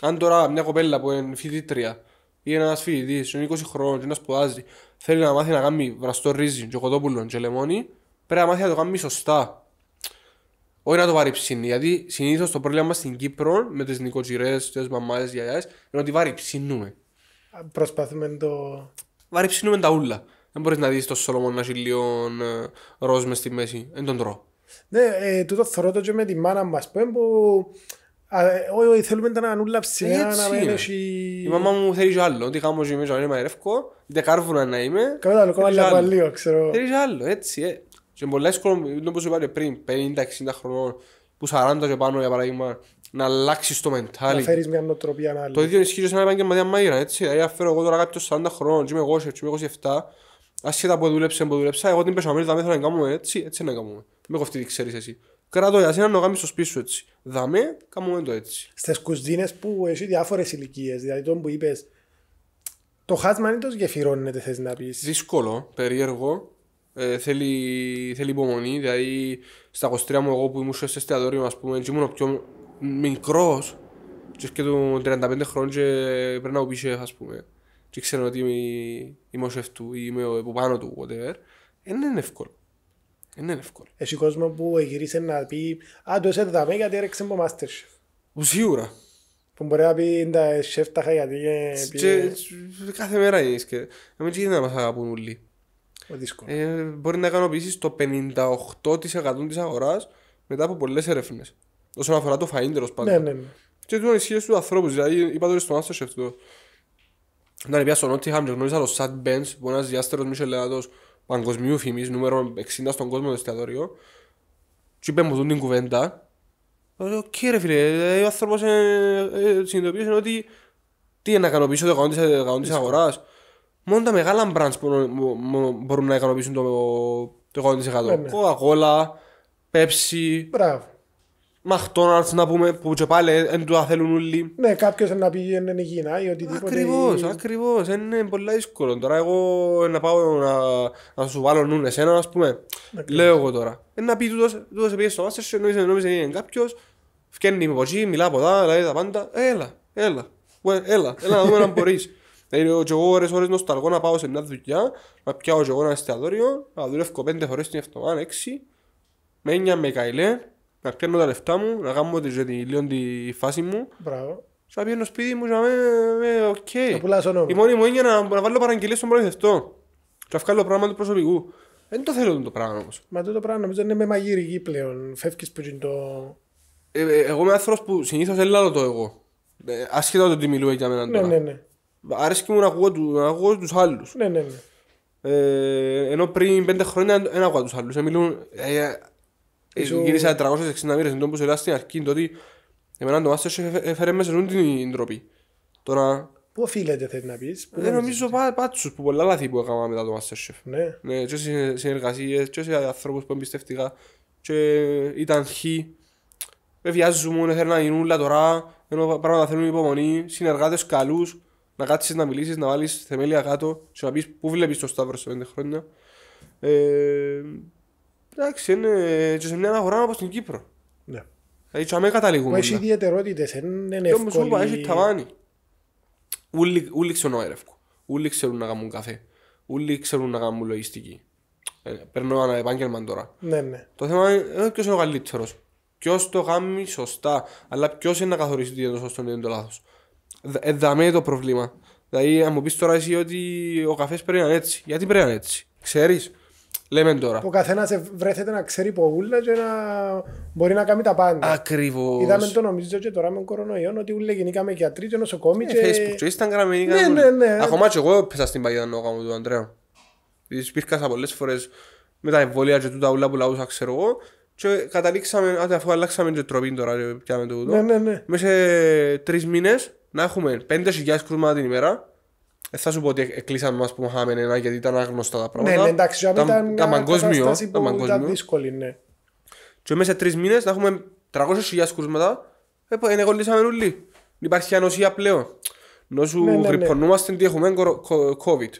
Αν τώρα μια κοπέλα που είναι φοιτήτρια ή ένας φοιτητής, είναι 20 χρόνων, και σπουδάζει, θέλει να μάθει να κάνει βραστό ρύζι, και τζελεμόνι, λεμόνι, πρέπει να μάθει να το κάνει σωστά. Όχι να το βαρυψίνει. Γιατί συνήθως το πρόβλημα μας στην Κύπρο με τις νοικοκυρές, τις μαμάδες, είναι ότι βαρυψίνουμε. Προσπαθούμε να το... Βαρύψινουμε τα ούλα. Δεν μπορείς να δεις το Σολομόν να έχει λίγο ροζ μες στη μέση. Δεν τον τρώω. Ναι, ε, τούτο θωρώ το και με τη μάνα μας που όχι, ε, όχι, ε, θέλουμε να νουλά ψηλά, ε, να μην έχει... Η μαμά μου θέλει και άλλο, ότι κάνω και μέσα να είμαι αερεύκο, είτε κάρβουνα να είμαι... Καλό τα λοκόμα λαμπαλίο, ξέρω. Θέλει και άλλο, έτσι, ε. Και πολλά εύκολο, είναι όπως είπατε πριν, 50-60 χρονών, που 40 και πάνω, για παράδειγμα, να αλλάξεις το μεντάλι. Να φέρεις μια νοοτροπία να Το ίδιο ισχύει σε ένα επαγγελματία μάγειρα. Έτσι. Δηλαδή, αν φέρω εγώ τώρα κάποιος 40 χρόνων, είμαι εγώ, είμαι 27, ασχετά που δούλεψε, που δούλεψα, εγώ την πεσαμίλη, δεν θέλω να κάνω έτσι, έτσι να κάνω. Με έχω αυτή τη ξέρεις εσύ. Κράτο ας είναι να κάνεις στο σπίτι σου έτσι. Δαμέ, κάνουμε το έτσι. Στις κουζίνες που έχει διάφορες ηλικίες, δηλαδή τον που είπες. Το χάσμα είναι το γεφυρώνεται, θες να πεις. Δύσκολο, περίεργο. Ε, θέλει, θέλει υπομονή. Δηλαδή, στα 23 μου, εγώ που ήμουν σε εστιατόριο, ας πούμε, ήμουν ο πιο μικρός, και και του 35 χρόνια και πρέπει να οπίσαι ας πούμε και ξέρω ότι είμαι ο σεφ του ή είμαι από πάνω του, whatever, δεν είναι εύκολο. Δεν είναι εύκολο. Έχει κόσμο που γυρίσε να πει «Α, το είσαι δαμέ γιατί έρεξε από Masterchef». Σίγουρα. Που μπορεί να πει είναι «Τα σεφ τα χαγιατή γιατί...» ε, και, Κάθε μέρα είναι και να μην να μας αγαπούν όλοι. Ε, μπορεί να ικανοποιήσεις το 58% της αγοράς μετά από πολλές έρευνες. Όσον αφορά το φαΐν τέλος πάντων. Ναι, ναι, ναι, Και τούτο ισχύει στους ανθρώπους, δηλαδή είπα τώρα στο Masterchef το. Όταν πια στο Νότιχαμ και γνώρισα το Σατ Μπέντς, που είναι ένας διάστερος μισελεάτος παγκοσμίου φημής, νούμερο 60 στον κόσμο του εστιατόριο. του είπε μου την κουβέντα. Λέω, κύριε φίλε, ε, ο άνθρωπος ε, ε, συνειδητοποίησε ότι τι είναι να ικανοποιήσω το κανόν της αγοράς. Μόνο τα μεγάλα μπραντ μπορούν να ικανοποιήσουν το ναι, αγοράς. Ναι. Coca-Cola, Pepsi, Μακτόναλτς να πούμε που και πάλι δεν του θέλουν όλοι. Ναι, κάποιος να πει είναι υγιεινά ή οτιδήποτε. Ακριβώς, ακριβώς. Είναι πολύ δύσκολο. Τώρα εγώ να πάω να, να σου βάλω νου εσένα, ας πούμε. Ακριβώς. Λέω εγώ τώρα. Ε, να πει τούτος σε πήγε στο μάστερ, νόμιζε ότι είναι κάποιος, Φκένει με ποτσί, μιλά από εδώ, λέει τα πάντα. Έλα, έλα. Έλα, έλα, να δούμε αν μπορείς. Δηλαδή, και εγώ ώρες ώρες νοσταλγώ να πάω σε μια δουλειά, να πιάω και εγώ ένα εστιατόριο, να δουλεύω πέντε φορές την εβδομάδα, έξι, με έννοια με καηλέ, να πιάνω τα λεφτά μου, να κάνω τη, λίγο τη φάση μου Μπράβο. Θα πιένω σπίτι μου ε, ε, και να με οκ. Η μόνη μου είναι να, βάλω παραγγελίες στον προϊθευτό και να βγάλω πράγμα του προσωπικού. Δεν το θέλω το πράγμα όμως. Μα το πράγμα νομίζω είναι με μαγειρική πλέον. Φεύγεις που είναι το... Ε, εγώ είμαι άνθρωπος που συνήθως δεν το εγώ. ασχετά το τι μιλούμε για μένα τώρα. Ναι, ναι, ναι. Αρέσκει μου να ακούω, να ακούω τους άλλους. Ναι, ναι, ναι. ενώ πριν πέντε χρόνια δεν ακούω τους άλλους. Ε, γύρισα 360 μοίρες, εντός που σου έλεγα στην αρχή, το ότι εμένα το Masterchef έφερε μέσα νουν την ντροπή. Τώρα... Πού οφείλεται θέλει να πεις. Δεν νομίζω πάτσους που πολλά λάθη που έκανα μετά το Masterchef. Ναι. Ναι, και σε συνεργασίες, και σε ανθρώπους που εμπιστεύτηκα Και ήταν χι... Με βιάζουν, ε, θέλουν να γίνουν όλα τώρα, ενώ πράγματα θέλουν υπομονή, συνεργάτες καλούς, να κάτσεις να μιλήσεις, να βάλεις θεμέλια κάτω και να πεις πού βλέπεις το Σταύρο σε πέντε χρόνια. Ε, Εντάξει, είναι σε μια αγορά όπως την Κύπρο. Ναι. Έτσι, δηλαδή, αμέ καταλήγουμε. Έχει ιδιαιτερότητε, είναι εύκολο. Όμως, είπα, έχει ταβάνι. Ούλοι ξέρουν να έρευκο. Ούλοι ξέρουν να κάνουν καφέ. Ούλοι ξέρουν να κάνουν λογιστική. Ε, παίρνω ένα επάγγελμα τώρα. Ναι, ναι. Το θέμα είναι ε, ποιος είναι ο καλύτερος. Ποιος το κάνει σωστά, αλλά ποιος είναι να καθορίσει τι είναι το σωστό είναι το λάθος. Εδαμέ το πρόβλημα. Δηλαδή, αν μου πεις τώρα εσύ ότι ο καφές πρέπει να είναι έτσι. Γιατί πρέπει να είναι έτσι. Ξέρεις. Λέμε τώρα. Ο καθένα βρέθεται να ξέρει πολλά και να μπορεί να κάνει τα πάντα. Ακριβώς. Είδαμε το νομίζω και τώρα με τον κορονοϊό ότι ούλε γεννήκαμε γιατροί και νοσοκόμοι. Ε, και... Facebook, και Instagram. Ναι, ναι, ναι. Ακόμα και εγώ πέσα στην παγίδα νόγα μου του Αντρέα. Υπήρχα πολλές φορές με τα εμβολία και τούτα ούλα που λαούσα, ξέρω εγώ. Και καταλήξαμε, αφού αλλάξαμε την τροπή τώρα πιάμε το ούτο. Ναι, ναι, ναι. Μέσα τρεις μήνες να έχουμε 5.000 κρούσματα την ημέρα. Ε, θα σου πω ότι κλείσαμε μας που είχαμε ένα γιατί ήταν άγνωστα τα πράγματα. Ναι, ναι εντάξει, τα, ήταν τα παγκόσμιο, τα παγκόσμιο. Ήταν δύσκολη, ναι. Και μέσα σε τρεις μήνες να έχουμε 300.000 κρούσματα, είναι κολλήσαμε νουλί. Υπάρχει ανοσία πλέον. Νόσου ναι, ναι, ναι. γρυπωνούμαστε ότι έχουμε COVID.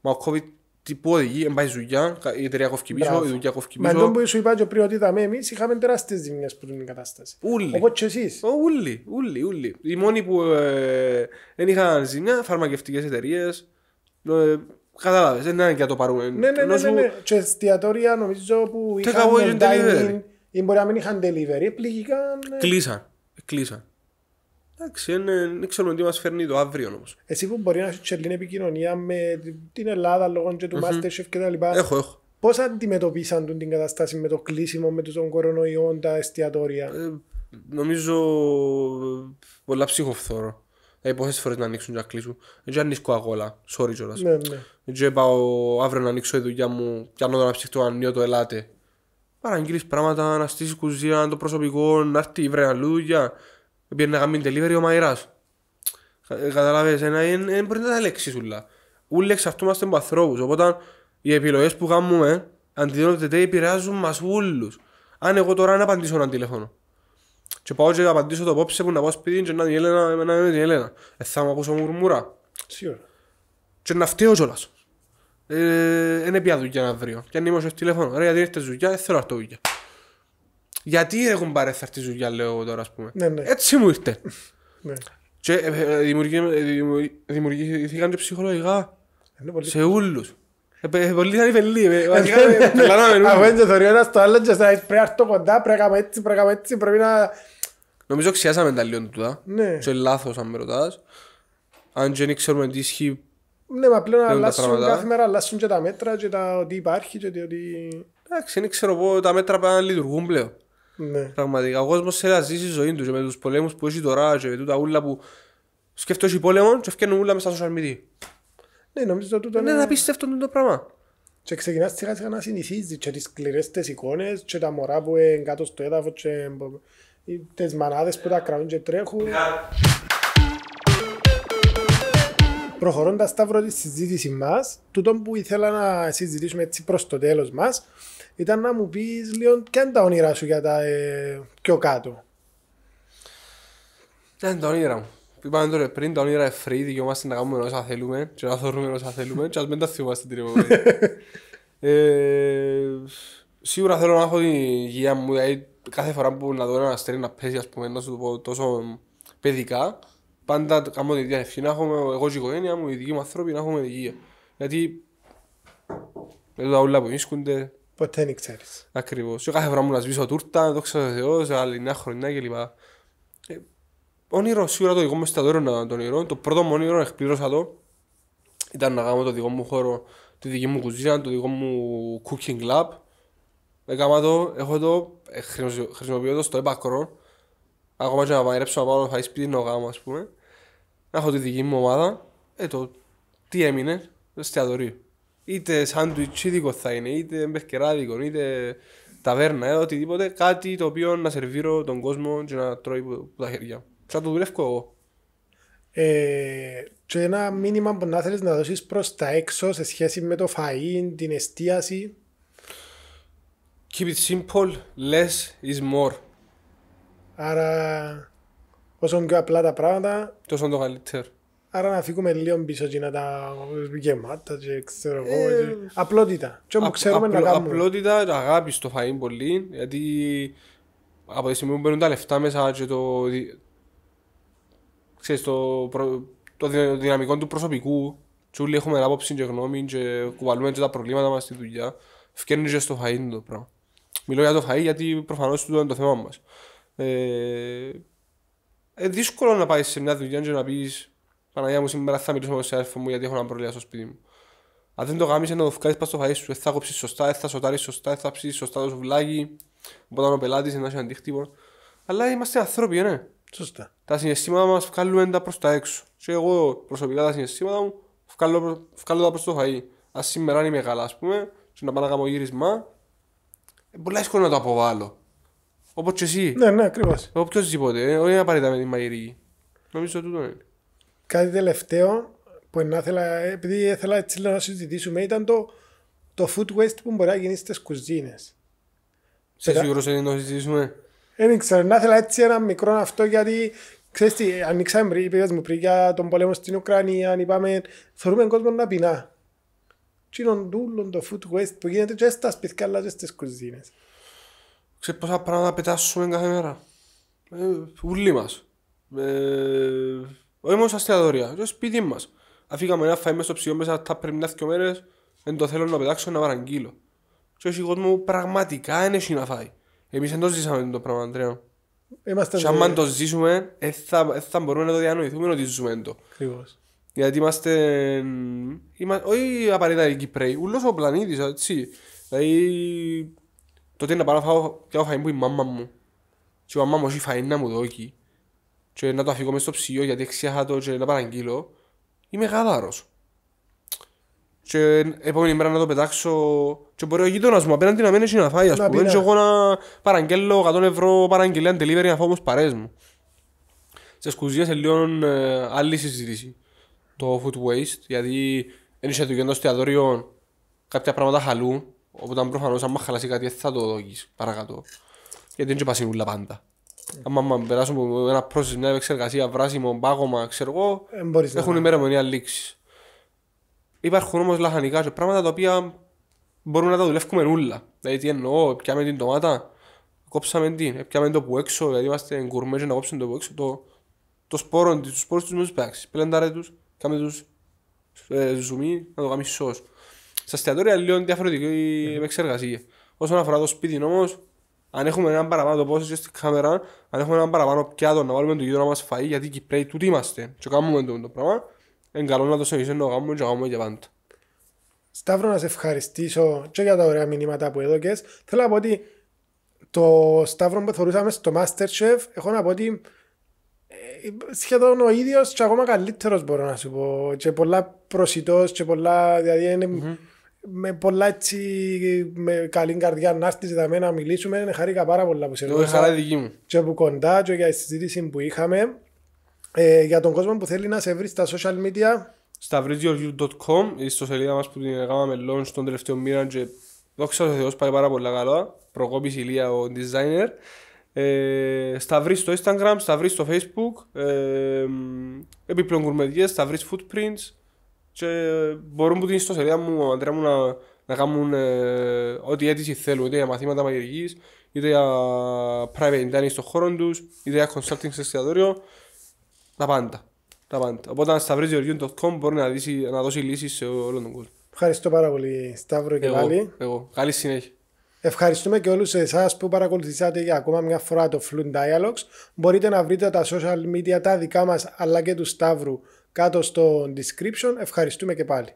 Μα ο COVID τι που οδηγεί, εν πάει ζουγιά, η εταιρεία κοφκιμίζω, πίσω, η δουλειά κοφκιμίζω. πίσω. Με τον που σου είπα και πριν ότι είδαμε εμείς, είχαμε τεράστιες ζημιές που την κατάσταση. Ούλοι. Όπως και εσείς. Ούλοι, ούλοι, ούλοι. Οι μόνοι που ε, δεν είχαν ζημιά, φαρμακευτικές εταιρείες, ε, Κατάλαβες, δεν είναι για το παρούμε. Ναι, ναι, ναι, ναι, ναι. Και εστιατόρια νομίζω που είχαν delivery. ή μπορεί να μην είχαν delivery, πληγήκαν... Ε. Κλείσαν, κλείσαν. Εντάξει, δεν ξέρουμε τι μας φέρνει το αύριο όμως. Εσύ που μπορεί να έχει τσελίνη επικοινωνία με την Ελλάδα λόγω του mm-hmm. Masterchef κτλ. Έχω, έχω. Πώς αντιμετωπίσαν την κατάσταση με το κλείσιμο, με τον κορονοϊό, τα εστιατόρια. Ε, νομίζω πολλά ψυχοφθόρο. Ε, φορέ φορές να ανοίξουν και να κλείσουν. Δεν ανοίξω αγόλα, sorry κιόλας. Ναι, ναι. Ε, πάω αύριο να ανοίξω η δουλειά μου και αν όταν ψυχτώ αν νιώ το ελάτε. Παραγγείλεις πράγματα, να στήσεις κουζίνα, το προσωπικό, να έρθει η βρεαλούγια πήρε να κάνει delivery ο Μαϊράς. Καταλάβες, είναι μπορεί να τα λέξεις ούλα. Ούλοι εξαρτούμαστε από ανθρώπους, οπότε οι επιλογές που κάνουμε αντιδρώνονται τε επηρεάζουν μας ούλους. Αν εγώ τώρα να απαντήσω ένα τηλέφωνο και πάω και να απαντήσω το απόψε που να πάω σπίτι και να η Ελένα, να είναι την Ελένα. Ε, θα μου ακούσω μουρμούρα. Σίγουρα. Και να φταίω κιόλας. Ε, είναι πια δουλειά βρει. Και αν είμαι στο τηλέφωνος, ρε γιατί ήρθες δουλειά, ε, θέλω να δουλειά. Γιατί έχουν τη ζουγιά, λέω εγώ τώρα, ας πούμε. Ναι, ναι. Έτσι μου ήρθε. ναι. Και δημιουργήθηκαν και ψυχολογικά σε όλους. Πολύ ήταν υπελοί. Αφού είναι το ένα στο άλλο πρέπει να έρθω κοντά, πρέπει να κάνω έτσι, πρέπει να... Νομίζω ξιάσαμε τα λίγο του. Ναι. Σε λάθο, αν με ρωτά. Αν δεν ξέρουμε τι ισχύει ναι, μα πλέον αλλάσουν κάθε μέρα, αλλάσουν και τα μέτρα και τα ότι υπάρχει και ότι... Εντάξει, δεν ξέρω πω τα μέτρα πάνε να λειτουργούν πλέον. Ναι. Πραγματικά. Ο κόσμος θέλει να ζήσει τη ζωή του και με τους πολέμους που έχει τώρα και με τούτα ούλα που σκέφτονται πόλεμο και φτιάχνουν ούλα μέσα στο social media. Ναι, νομίζω ότι ναι, είναι. Ναι, να πιστευτούν αυτό το πράγμα. Και ξεκινάς σιγά σιγά να συνηθίζεις και τις σκληρές τις εικόνες και τα μωρά που είναι κάτω στο έδαφος και τις μανάδες που τα κρατούν και τρέχουν. Προχωρώντας τα τη συζήτηση μας, τούτο που ήθελα να συζητήσουμε έτσι προς το τέλος μας, ήταν να μου πεις λίγο ποια είναι τα όνειρά σου για τα ε, πιο κάτω. Ποια είναι τα όνειρά μου. Είπαμε τώρα πριν τα όνειρα είναι free, δικαιόμαστε να κάνουμε όσα θέλουμε και να θεωρούμε όσα θέλουμε και ας μην τα θυμάστε την επόμενη. ε, σίγουρα θέλω να έχω την υγεία μου, δηλαδή κάθε φορά που να δω ένα αστέρι να πέσει ας πούμε, να σου το πω τόσο παιδικά, πάντα κάνω την ίδια ευχή να έχουμε εγώ και η οικογένεια μου, οι δικοί μου άνθρωποι να έχουμε υγεία. Γιατί με τα όλα που βρίσκονται, ποτέ δεν ξέρεις. Ακριβώς. Και κάθε φορά μου να σβήσω τούρτα, δόξα τω Θεώ, άλλη μια χρονιά κλπ. Ε, όνειρο, σίγουρα το δικό μου εστιατόριο να το όνειρο. Το πρώτο μου όνειρο εκπλήρωσα το. Ήταν να κάνω το δικό μου χώρο, τη δική μου κουζίνα, το δικό μου cooking lab. Έκανα το, έχω το, ε, χρησιμοποιώ το στο έπακρο. Ακόμα και να παγρέψω να πάω να φάει σπίτι να ας πούμε. έχω τη δική μου ομάδα. Ε, το τι έμεινε, εστιατορείο είτε σάντουιτς ειδικό θα είναι, είτε μπερκεράδικο, είτε ταβέρνα, είτε οτιδήποτε, κάτι το οποίο να σερβίρω τον κόσμο και να τρώει από τα χέρια. Θα το δουλεύω εγώ. Ε, και ένα μήνυμα που να θέλεις να δώσεις προς τα έξω σε σχέση με το φαΐν, την εστίαση. Keep it simple, less is more. Άρα, όσο πιο απλά τα πράγματα... Τόσο το καλύτερο. Άρα να φύγουμε λίγο πίσω και να τα γεμάτα και ξέρω εγώ. Ε, και... Απλότητα. Και όμως ξέρουμε να κάνουμε. Απλότητα, αγάπη στο φαΐν πολύ, γιατί από τη στιγμή που μπαίνουν τα λεφτά μέσα και το, ξέρεις, το, το δυναμικό του προσωπικού και όλοι έχουμε άποψη και γνώμη και κουβαλούμε και τα προβλήματα μας στη δουλειά φκένουν και στο φαΐν το πράγμα. Μιλώ για το φαΐ γιατί προφανώς τούτο είναι το θέμα μας. Ε, ε δύσκολο να πάεις σε μια δουλειά και να πεις Παναγία μου σήμερα θα μιλήσω με τον συνάδελφο μου γιατί έχω ένα προβλήμα στο σπίτι μου. Αν δεν το γάμισε να το φκάρεις πας στο φαΐ σου, θα κόψεις σωστά, θα σοτάρεις σωστά, θα ψήσεις σωστά το σουβλάκι, Μπορεί να ο πελάτης, να είσαι αντίχτυπο. Αλλά είμαστε ανθρώποι, ναι. Σωστά. Τα συναισθήματα μας βγάλουμε τα προς τα έξω. Και εγώ προσωπικά τα συναισθήματα μου βγάλω, βγάλω τα προς το φαΐ. Α σήμερα είναι μεγάλα ας πούμε, και να πάω να κάνω γύρισμα, ε, πολύ εύκολο να το αποβάλω. Όπως και εσύ. Ναι, ναι, ακριβώς. Οποιοδήποτε. Ε, όχι απαραίτητα με τη μαγειρική. Νομίζω ότι τούτο είναι κάτι τελευταίο που ενάθελα, επειδή ήθελα έτσι να συζητήσουμε ήταν το, το food waste που μπορεί να γίνει στις κουζίνες. Σε σίγουρος είναι να συζητήσουμε. Ε, δεν ξέρω, να ήθελα έτσι ένα μικρό αυτό γιατί ξέρεις τι, ανοίξαμε πριν, είπες μου πριν για τον πολέμο στην Ουκρανία, είπαμε, θεωρούμε τον κόσμο να πεινά. Τι είναι το food waste που γίνεται και στα σπιτικά αλλά και στις κουζίνες. Ξέρεις πόσα πράγματα πετάσουμε κάθε μέρα. Ε, ούλοι μας. Ε, όχι μόνο στα αστιατόρια, στο σπίτι μα. Αφήκαμε ένα φαΐ στο ψυγείο μέσα τα πριν να δυο μέρες, δεν το θέλω να πετάξω να παραγγείλω. Και όχι κόσμο πραγματικά δεν έχει να φάει. Εμείς δεν το ζήσαμε το πράγμα, Αντρέα. Είμαστε... Και αν δηλαδή- το ζήσουμε, ε, θα, ε, θα, μπορούμε να το διανοηθούμε ότι ζούμε το. Ακριβώς. Γιατί είμαστε, όχι απαραίτητα οι Κυπρέοι, ο έτσι. Δηλαδή, τότε να πάω να φάω η και να το αφηγώ μες στο ψυγείο γιατί ξέχα το και να παραγγείλω, είμαι γαδάρος. Και επόμενη μέρα να το πετάξω και μπορεί ο γείτονας μου απέναντι να μένει να φάει ας πούμε και ναι. εγώ να παραγγέλω 100 ευρώ παραγγελία delivery να φάω όμως παρέες μου. Σε σε λίγο ε, άλλη συζήτηση το food waste γιατί δεν είσαι δουλειά στο κάποια πράγματα χαλούν οπότε προφανώς άμα χαλάσει κάτι θα το δώγεις παρακάτω γιατί δεν και πασινούλα πάντα. Αν περάσουμε από ένα πρόσθεση, μια επεξεργασία, βράσιμο, πάγωμα, ξέρω εγώ, ε, έχουν ημερομηνία λήξης. Υπάρχουν όμως λαχανικά και πράγματα τα οποία μπορούμε να τα δουλεύουμε όλα. Δηλαδή, τι εννοώ, πιάμε την ντομάτα, κόψαμε την, ε, πιάμε το που έξω, δηλαδή είμαστε γκουρμέ να κόψουμε το που έξω, το, το σπόρο τη, τους σπόρους τους μέσα πράξη. τα τους, κάμε τους ε, ζουμί, να το κάνουμε σο. Στα εστιατόρια λίγο διαφορετική ε, επεξεργασία. Όσον αφορά το σπίτι όμως, αν έχουμε έναν παραπάνω το πόσο είσαι στη κάμερα, αν έχουμε έναν παραπάνω πιάτο να βάλουμε το να μας φαΐ, γιατί οι Κυπρέοι τούτοι είμαστε και κάνουμε το, το πράγμα, είναι καλό να το συνεχίσουμε να κάνουμε και να κάνουμε και πάντα. Σταύρο, να σε ευχαριστήσω και για τα ωραία μηνύματα που έδωκες. Θέλω να πω ότι το Σταύρο που θεωρούσαμε στο Masterchef, έχω να πω ότι ε, σχεδόν ο ίδιος και ακόμα καλύτερος μπορώ να σου πω και πολλά προσιτός και πολλά, δηλαδή είναι... Mm-hmm με πολλά έτσι, με καλή καρδιά να έρθεις εδώ να μιλήσουμε. Χαρήκα πάρα πολλά που σε χαρά δική μου. Και που κοντά και για τη συζήτηση που είχαμε. Ε, για τον κόσμο που θέλει να σε βρει στα social media. στα βρίζιοργιου.com, η ιστοσελίδα μας που την έκαναμε launch τον τελευταίο μήνα και δόξα στον Θεός πάει πάρα πολλά καλά. προκόπηση Ηλία ο designer. Ε, βρεις στο Instagram, στα βρεις στο Facebook, ε, επιπλέον στα βρεις footprints, και μπορούν που την ιστοσελίδα μου, μου να, να κάνουν ε, ό,τι αίτηση θέλουν, είτε για μαθήματα μαγειρικής, είτε για private dining στον χώρο τους, είτε για consulting σε εστιατόριο. Τα πάντα. Τα πάντα. Οπότε, σταυρίζει μπορεί να, να δώσει λύσεις σε όλο τον κόσμο. Ευχαριστώ πάρα πολύ, Σταύρο και εγώ, πάλι. Εγώ. Καλή συνέχεια. Ευχαριστούμε και όλους εσάς που παρακολουθήσατε για ακόμα μια φορά το Fluent Dialogues. Μπορείτε να βρείτε τα social media τα δικά μας αλλά και του Σταύρου κάτω στο description. Ευχαριστούμε και πάλι.